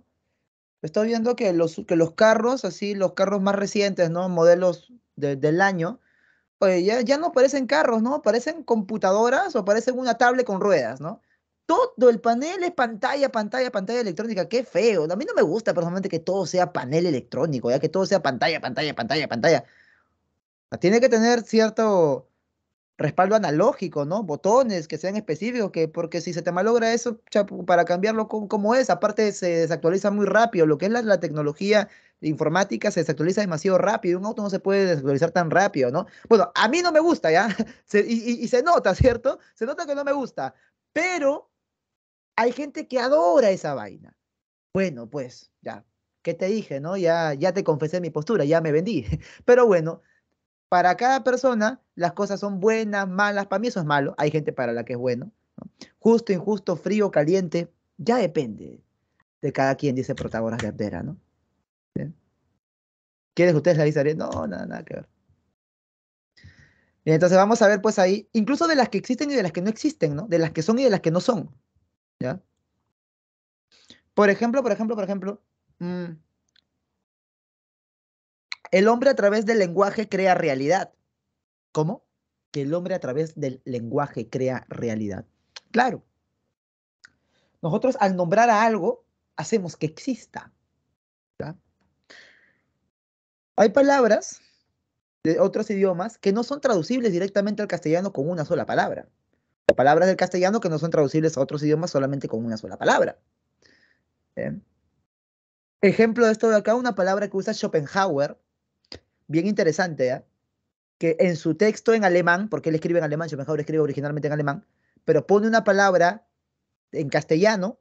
He estado viendo que los, que los carros, así, los carros más recientes, ¿no? Modelos del año, pues ya, ya no parecen carros, ¿no? Parecen computadoras o parecen una tablet con ruedas, ¿no? todo el panel es pantalla, pantalla, pantalla electrónica. Qué feo. A mí no me gusta personalmente que todo sea panel electrónico, ya que todo sea pantalla, pantalla, pantalla, pantalla. Ah, tiene que tener cierto respaldo analógico, ¿no? Botones que sean específicos, que porque si se te malogra eso, para cambiarlo como, es, aparte se desactualiza muy rápido. Lo que es la, la tecnología informática se desactualiza demasiado rápido. Un auto no se puede desactualizar tan rápido, ¿no? Bueno, a mí no me gusta, ¿ya? y, y se nota, ¿cierto? Se nota que no me gusta. Pero hay gente que adora esa vaina. Bueno, pues ya, ¿qué te dije, no? Ya, ya te confesé mi postura, ya me vendí. Pero bueno, para cada persona las cosas son buenas, malas. Para mí eso es malo. Hay gente para la que es bueno. Justo, injusto, frío, caliente. Ya depende de cada quien, dice Protagoras de Abdera, ¿no? ¿Quieres que ustedes la dicen? No, nada, nada que ver. entonces vamos a ver pues ahí, incluso de las que existen y de las que no existen, ¿no? De las que son y de las que no son. Por ejemplo, por ejemplo, por ejemplo, mm, el hombre a través del lenguaje crea realidad. ¿Cómo? Que el hombre a través del lenguaje crea realidad. Claro. Nosotros al nombrar a algo, hacemos que exista. Hay palabras de otros idiomas que no son traducibles directamente al castellano con una sola palabra palabras del castellano que no son traducibles a otros idiomas solamente con una sola palabra. Ejemplo de esto de acá, una palabra que usa Schopenhauer, bien interesante, ¿eh? que en su texto en alemán, porque él escribe en alemán, Schopenhauer escribe originalmente en alemán, pero pone una palabra en castellano,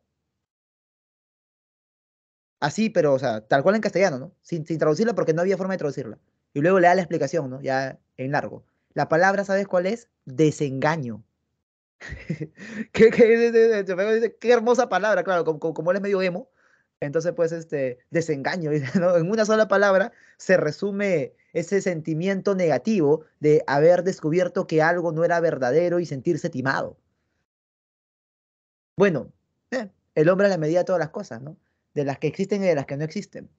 así, pero, o sea, tal cual en castellano, ¿no? Sin, sin traducirla porque no había forma de traducirla. Y luego le da la explicación, ¿no? Ya en largo. La palabra, ¿sabes cuál es? Desengaño. qué hermosa palabra, claro, como, él es medio emo, entonces pues este desengaño, en una sola palabra se resume ese sentimiento negativo de haber descubierto que algo no era verdadero y sentirse timado. Bueno, eh, el hombre a la medida de todas las cosas, ¿no? De las que existen y de las que no existen.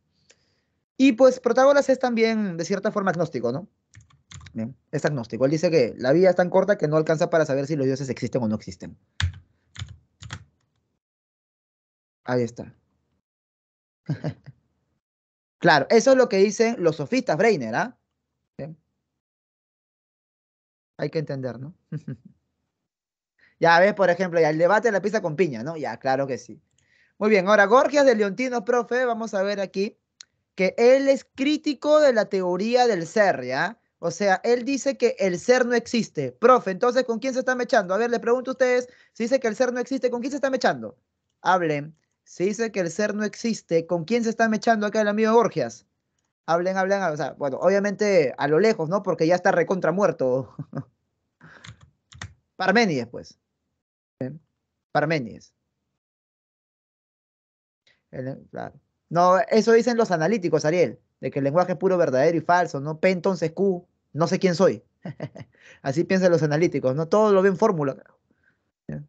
Y pues Protágoras es también, de cierta forma, agnóstico, ¿no? es agnóstico. Él dice que la vida es tan corta que no alcanza para saber si los dioses existen o no existen. Ahí está. claro, eso es lo que dicen los sofistas, Breiner, ¿ah? Hay que entender, ¿no? ya ves, por ejemplo, ya el debate de la pizza con piña, ¿no? Ya, claro que sí. Muy bien, ahora Gorgias de Leontino, profe, vamos a ver aquí que él es crítico de la teoría del ser, ¿ya? O sea, él dice que el ser no existe. Profe, entonces, ¿con quién se está mechando? A ver, le pregunto a ustedes, si dice que el ser no existe, ¿con quién se está mechando? Hablen. Si dice que el ser no existe, ¿con quién se está mechando acá el amigo Borgias? Hablen, hablen, o sea, bueno, obviamente a lo lejos, ¿no? Porque ya está recontra muerto. Parménides, pues. Parmenides. No, eso dicen los analíticos, Ariel, de que el lenguaje es puro verdadero y falso, ¿no? P entonces Q no sé quién soy. Así piensan los analíticos, ¿no? Todos lo ven fórmula. Pero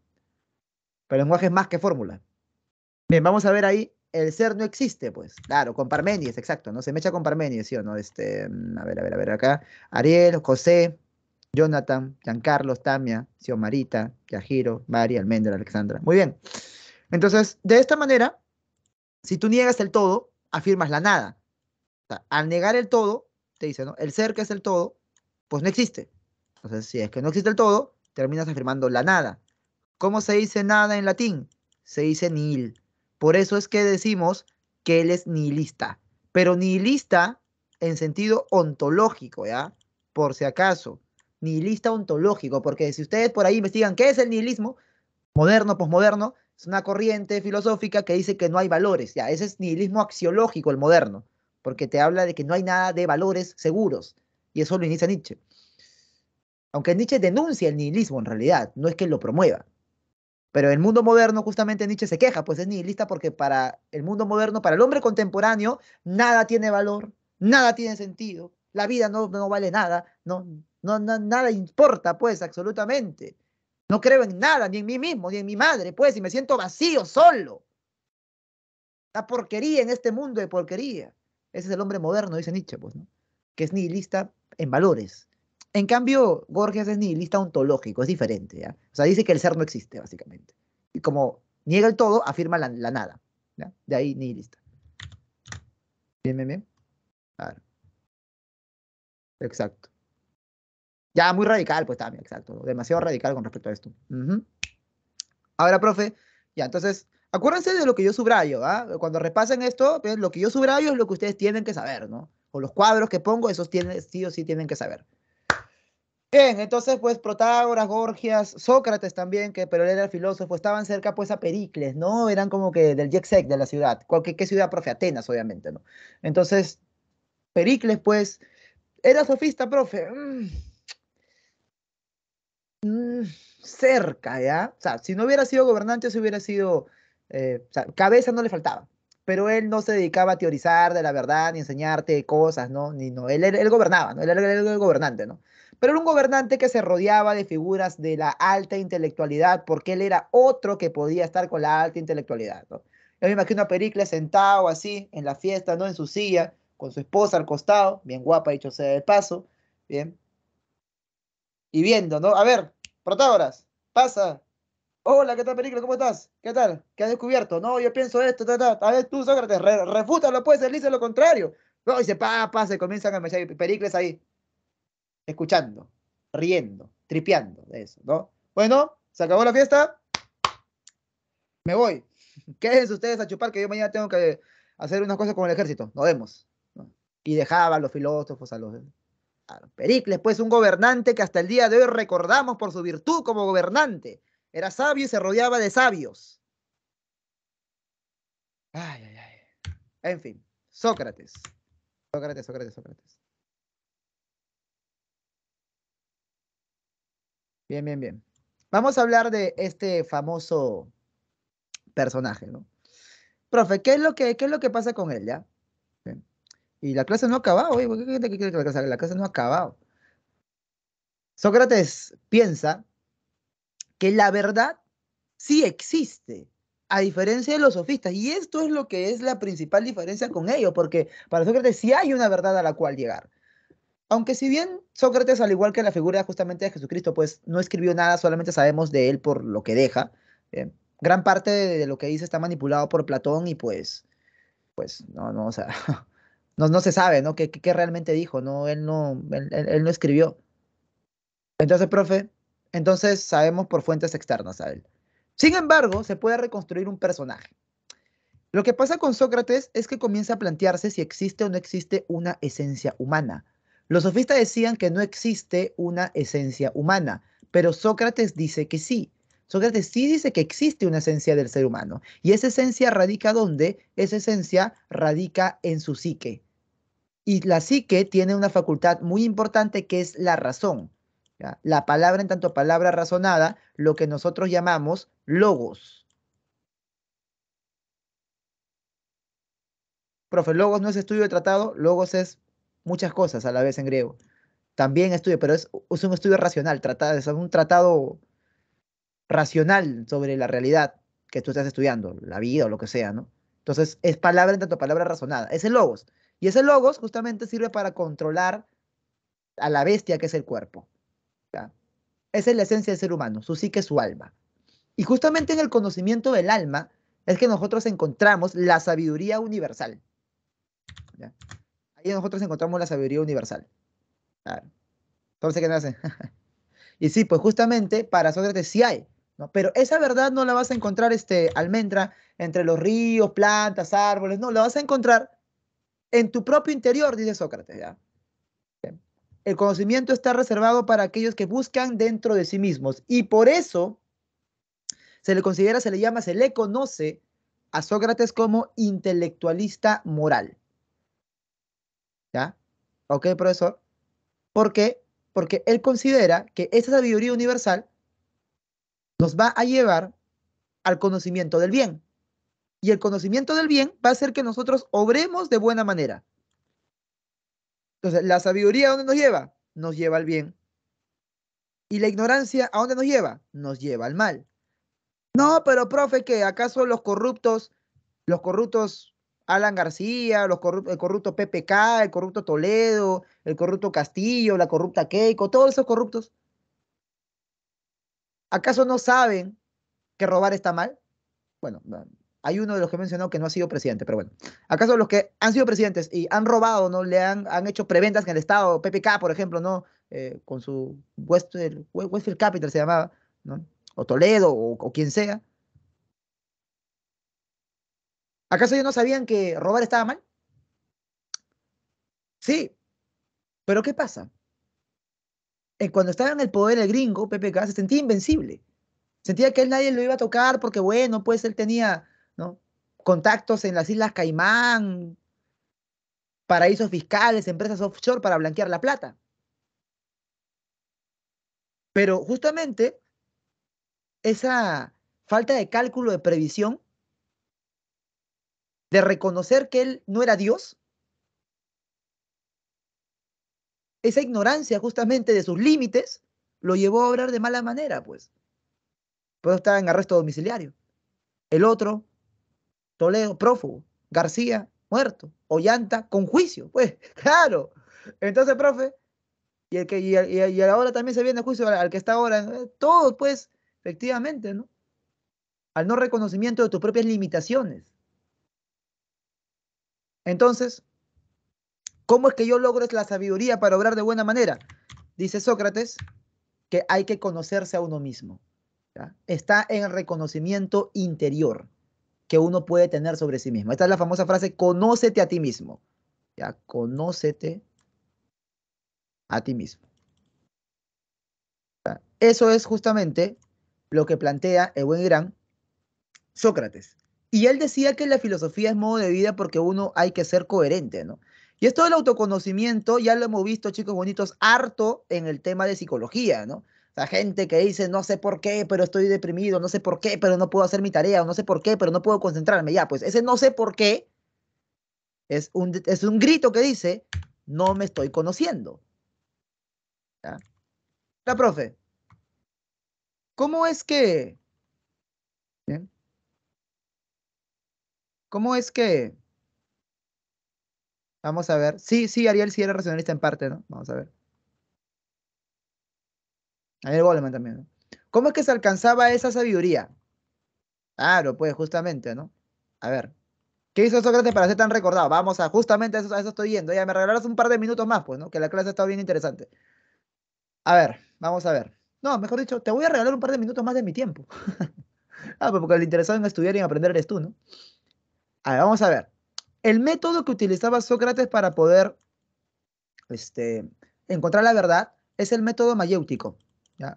el lenguaje es más que fórmula. Bien, vamos a ver ahí. El ser no existe, pues. Claro, con Parmenides, exacto, ¿no? Se me echa con Parmenides, ¿sí o no? Este, mm, a ver, a ver, a ver acá. Ariel, José, Jonathan, Giancarlo, Tamia, Xiomarita, Yajiro, Mari, Almendra, Alexandra. Muy bien. Entonces, de esta manera, si tú niegas el todo, afirmas la nada. al negar el todo, te dice, ¿no? El ser que es el todo, pues no existe. Entonces, si es que no existe el todo, terminas afirmando la nada. ¿Cómo se dice nada en latín? Se dice nihil. Por eso es que decimos que él es nihilista. Pero nihilista en sentido ontológico, ¿ya? Por si acaso. Nihilista ontológico, porque si ustedes por ahí investigan qué es el nihilismo, moderno, posmoderno, es una corriente filosófica que dice que no hay valores, ya, ese es nihilismo axiológico, el moderno porque te habla de que no hay nada de valores seguros, y eso lo inicia Nietzsche. Aunque Nietzsche denuncia el nihilismo en realidad, no es que lo promueva. Pero en el mundo moderno, justamente Nietzsche se queja, pues es nihilista porque para el mundo moderno, para el hombre contemporáneo, nada tiene valor, nada tiene sentido, la vida no, vale nada, no, nada importa, pues, absolutamente. No creo en nada, ni en mí mismo, ni en mi madre, pues, y me siento vacío, solo. La porquería en este mundo de porquería. Ese es el hombre moderno, dice Nietzsche, pues, ¿no? que es nihilista en valores. En cambio, Gorgias es nihilista ontológico, es diferente. O sea, dice que el ser no existe, básicamente. Y como niega el todo, afirma la, nada. De ahí nihilista. Bien, bien, bien. Exacto. Ya, muy radical, pues también, exacto. Demasiado radical con respecto a esto. Ahora, profe, ya, entonces, acuérdense de lo que yo subrayo, ¿ah? Cuando repasen esto, pues, lo que yo subrayo es lo que ustedes tienen que saber, ¿no? O los cuadros que pongo, esos tienen, sí o sí tienen que saber. Bien, entonces pues Protágoras, Gorgias, Sócrates también, que pero él era el filósofo, estaban cerca pues a Pericles, ¿no? Eran como que del Jexec, de la ciudad. ¿Qué, ciudad, profe? Atenas, obviamente, ¿no? Entonces, Pericles pues era sofista, profe. Mm, mm, cerca, ¿ya? O sea, si no hubiera sido gobernante, se hubiera sido eh, cabeza no le faltaba, pero él no se dedicaba a teorizar de la verdad, ni enseñarte cosas, ¿no? Ni, no él, gobernaba, Él era el gobernante, ¿no? Pero era un gobernante que se rodeaba de figuras de la alta intelectualidad, porque él era otro que podía estar con la alta intelectualidad, Yo me imagino a Pericles sentado así en la fiesta, ¿no? En su silla, con su esposa al costado, bien guapa, dicho sea de paso, ¿bien? Y viendo, ¿no? A ver, Protágoras, pasa, Hola, ¿qué tal, Pericles? ¿Cómo estás? ¿Qué tal? ¿Qué has descubierto? No, yo pienso esto, tal, tal. A ver, tú, Sócrates, refútalo, pues, él dice lo contrario. No, dice, pa, se comienzan a mechar. Pericles ahí, escuchando, riendo, tripeando de eso, ¿no? Bueno, se acabó la fiesta. Me voy. Quédense ustedes a chupar, que yo mañana tengo que hacer unas cosas con el ejército. Nos vemos. Y dejaba a los filósofos, a los Pericles, pues, un gobernante que hasta el día de hoy recordamos por su virtud como gobernante era sabio y se rodeaba de sabios. Ay, ay, ay. En fin, Sócrates. Sócrates, Sócrates, Sócrates. Bien, bien, bien. Vamos a hablar de este famoso personaje, ¿no? Profe, ¿qué es lo que, es lo que pasa con él, ya? Y la clase no ha acabado, ¿eh? ¿Qué, gente que la, clase, la clase no ha acabado. Sócrates piensa que la verdad sí existe, a diferencia de los sofistas. Y esto es lo que es la principal diferencia con ello, porque para Sócrates sí hay una verdad a la cual llegar. Aunque si bien Sócrates, al igual que la figura justamente de Jesucristo, pues no escribió nada, solamente sabemos de él por lo que deja. Eh, gran parte de, lo que dice está manipulado por Platón y pues, pues no, no, o sea, no, no se sabe, ¿no? ¿Qué, qué realmente dijo? No, él no, él no escribió. Entonces, profe, entonces sabemos por fuentes externas a él. Sin embargo, se puede reconstruir un personaje. Lo que pasa con Sócrates es que comienza a plantearse si existe o no existe una esencia humana. Los sofistas decían que no existe una esencia humana, pero Sócrates dice que sí. Sócrates sí dice que existe una esencia del ser humano. ¿Y esa esencia radica dónde? Esa esencia radica en su psique. Y la psique tiene una facultad muy importante que es la razón. La palabra en tanto palabra razonada, lo que nosotros llamamos logos. Profe, logos no es estudio de tratado, logos es muchas cosas a la vez en griego. También estudio, pero es, un estudio racional, tratado, es un tratado racional sobre la realidad que tú estás estudiando, la vida o lo que sea, ¿no? Entonces, es palabra en tanto palabra razonada, es el logos. Y ese logos justamente sirve para controlar a la bestia que es el cuerpo. Esa es la esencia del ser humano, su psique, su alma. Y justamente en el conocimiento del alma es que nosotros encontramos la sabiduría universal. Ahí nosotros encontramos la sabiduría universal. Entonces, ¿qué nace? y sí, pues justamente para Sócrates sí hay. Pero esa verdad no la vas a encontrar, este, almendra, entre los ríos, plantas, árboles. No, la vas a encontrar en tu propio interior, dice Sócrates. ¿ya? el conocimiento está reservado para aquellos que buscan dentro de sí mismos. Y por eso se le considera, se le llama, se le conoce a Sócrates como intelectualista moral. ¿Ya? ¿Ok, profesor? ¿Por qué? Porque él considera que esa sabiduría universal nos va a llevar al conocimiento del bien. Y el conocimiento del bien va a hacer que nosotros obremos de buena manera. Entonces, ¿la sabiduría a dónde nos lleva? Nos lleva al bien. ¿Y la ignorancia a dónde nos lleva? Nos lleva al mal. No, pero profe, ¿qué? ¿Acaso los corruptos, los corruptos Alan García, los corruptos, el corrupto PPK, el corrupto Toledo, el corrupto Castillo, la corrupta Keiko, todos esos corruptos, ¿acaso no saben que robar está mal? Bueno, hay uno de los que mencionó que no ha sido presidente, pero bueno. ¿Acaso los que han sido presidentes y han robado, no le han, hecho preventas en el Estado, PPK, por ejemplo, no, eh, con su Westfield, Capital se llamaba, ¿no? o Toledo, o, o quien sea. ¿Acaso ellos no sabían que robar estaba mal? Sí, pero ¿qué pasa? Eh, cuando estaba en el poder el gringo, PPK, se sentía invencible. Sentía que él nadie lo iba a tocar porque, bueno, pues él tenía Contactos en las Islas Caimán, paraísos fiscales, empresas offshore para blanquear la plata. Pero justamente esa falta de cálculo, de previsión, de reconocer que él no era Dios, esa ignorancia justamente de sus límites lo llevó a obrar de mala manera, pues. Pero estaba en arresto domiciliario. El otro Toledo, prófugo. García, muerto. Ollanta, con juicio. Pues, claro. Entonces, profe, y, el que, y, ahora también se viene a juicio al, que está ahora. todo, pues, efectivamente, ¿no? Al no reconocimiento de tus propias limitaciones. Entonces, ¿cómo es que yo logro la sabiduría para obrar de buena manera? Dice Sócrates que hay que conocerse a uno mismo. Está en el reconocimiento interior que uno puede tener sobre sí mismo. Esta es la famosa frase, conócete a ti mismo. Ya, conócete a ti mismo. Eso es justamente lo que plantea el buen gran Sócrates. Y él decía que la filosofía es modo de vida porque uno hay que ser coherente, ¿no? Y esto del autoconocimiento ya lo hemos visto, chicos bonitos, harto en el tema de psicología, ¿no? O sea, gente que dice, no sé por qué, pero estoy deprimido, no sé por qué, pero no puedo hacer mi tarea, o no sé por qué, pero no puedo concentrarme. Ya, pues ese no sé por qué es un, es un grito que dice, no me estoy conociendo. ¿Ya? La profe, ¿cómo es que... Bien, ¿Cómo es que... Vamos a ver. Sí, sí, Ariel sí era racionalista en parte, ¿no? Vamos a ver. Daniel Goleman también. ¿Cómo es que se alcanzaba esa sabiduría? Claro, pues justamente, ¿no? A ver, ¿qué hizo Sócrates para ser tan recordado? Vamos a, justamente a eso, estoy yendo. Ya me regalarás un par de minutos más, pues, ¿no? Que la clase ha estado bien interesante. A ver, vamos a ver. No, mejor dicho, te voy a regalar un par de minutos más de mi tiempo. ah, pues porque el interesado en estudiar y en aprender eres tú, ¿no? A ver, vamos a ver. El método que utilizaba Sócrates para poder este, encontrar la verdad es el método mayéutico. ¿ya?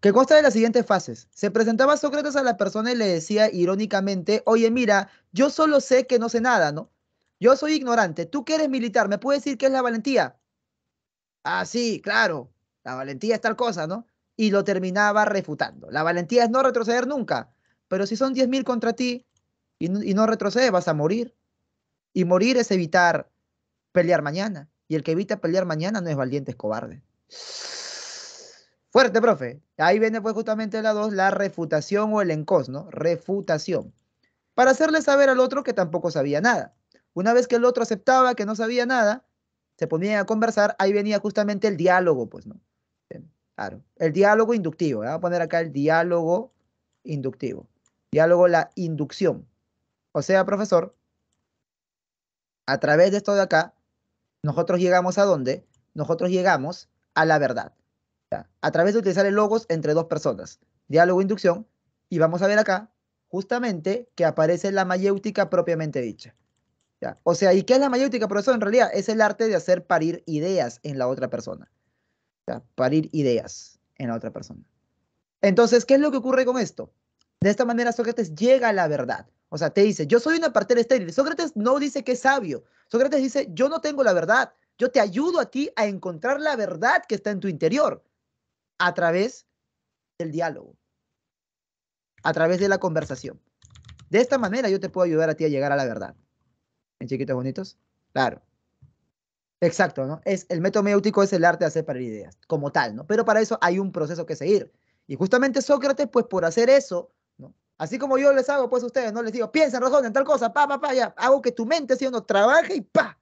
Que consta de las siguientes fases. Se presentaba Sócrates a la persona y le decía irónicamente, oye, mira, yo solo sé que no sé nada, ¿no? Yo soy ignorante. Tú que eres militar, ¿me puedes decir qué es la valentía? Ah, sí, claro. La valentía es tal cosa, ¿no? Y lo terminaba refutando. La valentía es no retroceder nunca. Pero si son 10.000 contra ti y no retrocedes, vas a morir. Y morir es evitar pelear mañana. Y el que evita pelear mañana no es valiente, es cobarde. Fuerte, profe. Ahí viene pues justamente la dos, la refutación o el encos, ¿no? Refutación. Para hacerle saber al otro que tampoco sabía nada. Una vez que el otro aceptaba que no sabía nada, se ponían a conversar, ahí venía justamente el diálogo, pues, ¿no? Claro, el diálogo inductivo. ¿eh? Vamos a poner acá el diálogo inductivo. Diálogo, la inducción. O sea, profesor, a través de esto de acá, nosotros llegamos a dónde? Nosotros llegamos a la verdad. A través de utilizar el logos entre dos personas. Diálogo, e inducción. Y vamos a ver acá, justamente, que aparece la mayéutica propiamente dicha. O sea, ¿y qué es la mayéutica, eso, En realidad es el arte de hacer parir ideas en la otra persona. Parir ideas en la otra persona. Entonces, ¿qué es lo que ocurre con esto? De esta manera Sócrates llega a la verdad. O sea, te dice, yo soy una partera estéril. Sócrates no dice que es sabio. Sócrates dice, yo no tengo la verdad, yo te ayudo a ti a encontrar la verdad que está en tu interior a través del diálogo, a través de la conversación. De esta manera yo te puedo ayudar a ti a llegar a la verdad. ¿En chiquitos bonitos? Claro. Exacto, ¿no? Es, el método meútico es el arte de hacer para ideas, como tal, ¿no? Pero para eso hay un proceso que seguir. Y justamente Sócrates, pues por hacer eso, Así como yo les hago, pues a ustedes, no les digo, piensen, razonen, tal cosa, pa, pa, pa, ya. Hago que tu mente, sí o no, trabaje y pa.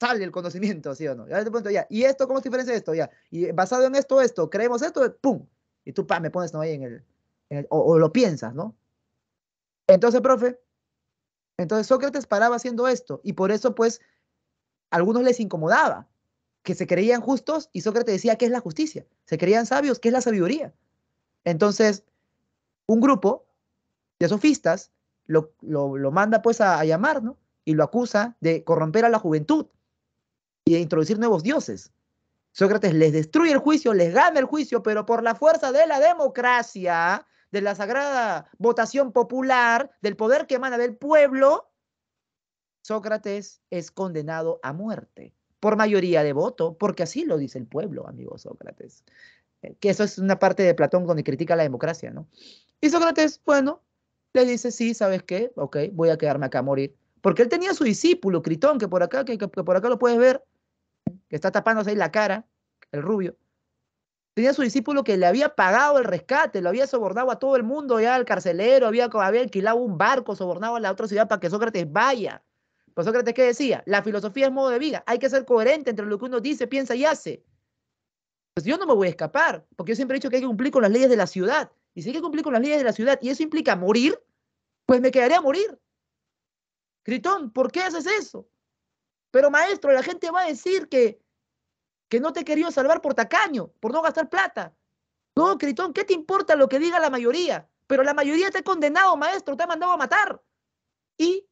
Sale el conocimiento, sí o no. Ya, ya. Y esto, ¿cómo se diferencia esto? Ya. Y eh, basado en esto, esto, creemos esto, eh, pum. Y tú, pa, me pones ¿no? ahí en el. o, lo piensas, ¿no? Entonces, profe, entonces Sócrates paraba haciendo esto y por eso pues a algunos les incomodaba que se creían justos y Sócrates decía ¿qué es la justicia, se creían sabios, ¿Qué es la sabiduría. Entonces, un grupo de sofistas lo, manda pues a, llamar, ¿no? Y lo acusa de corromper a la juventud y de introducir nuevos dioses. Sócrates les destruye el juicio, les gana el juicio, pero por la fuerza de la democracia, de la sagrada votación popular, del poder que emana del pueblo, Sócrates es condenado a muerte por mayoría de voto, porque así lo dice el pueblo, amigo Sócrates. Eh, que eso es una parte de Platón donde critica la democracia, ¿no? Y Sócrates, bueno, le dice, sí, ¿sabes qué? Ok, voy a quedarme acá a morir. Porque él tenía su discípulo, Critón, que por acá, que, por acá lo puedes ver, que está tapándose ahí la cara, el rubio. Tenía su discípulo que le había pagado el rescate, lo había sobornado a todo el mundo, ya al carcelero, había, había alquilado un barco, sobornado a la otra ciudad para que Sócrates vaya. Pero pues Sócrates, ¿qué decía? La filosofía es modo de vida. Hay que ser coherente entre lo que uno dice, piensa y hace. Pues yo no me voy a escapar, porque yo siempre he dicho que hay que cumplir con las leyes de la ciudad y si hay que cumplir con las leyes de la ciudad y eso implica morir, pues me quedaré a morir. Critón, ¿por qué haces eso? Pero maestro, la gente va a decir que, que no te quería salvar por tacaño, por no gastar plata. No, Critón, ¿qué te importa lo que diga la mayoría? Pero la mayoría te ha condenado, maestro, te ha mandado a matar. Y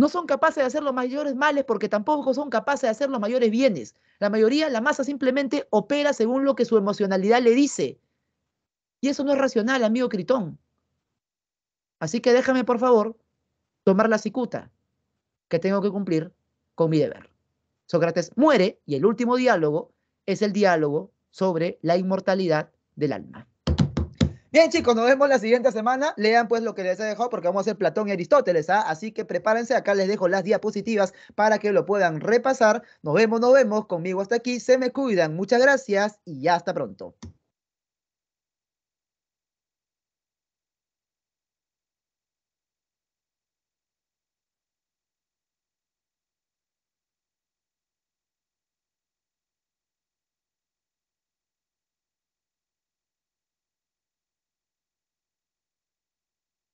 no son capaces de hacer los mayores males porque tampoco son capaces de hacer los mayores bienes. La mayoría, la masa simplemente opera según lo que su emocionalidad le dice. Y eso no es racional, amigo Critón. Así que déjame, por favor, tomar la cicuta, que tengo que cumplir con mi deber. Sócrates muere y el último diálogo es el diálogo sobre la inmortalidad del alma. Bien, chicos, nos vemos la siguiente semana. Lean pues lo que les he dejado porque vamos a hacer Platón y Aristóteles, ¿ah? Así que prepárense, acá les dejo las diapositivas para que lo puedan repasar. Nos vemos, nos vemos. Conmigo hasta aquí. Se me cuidan. Muchas gracias y hasta pronto.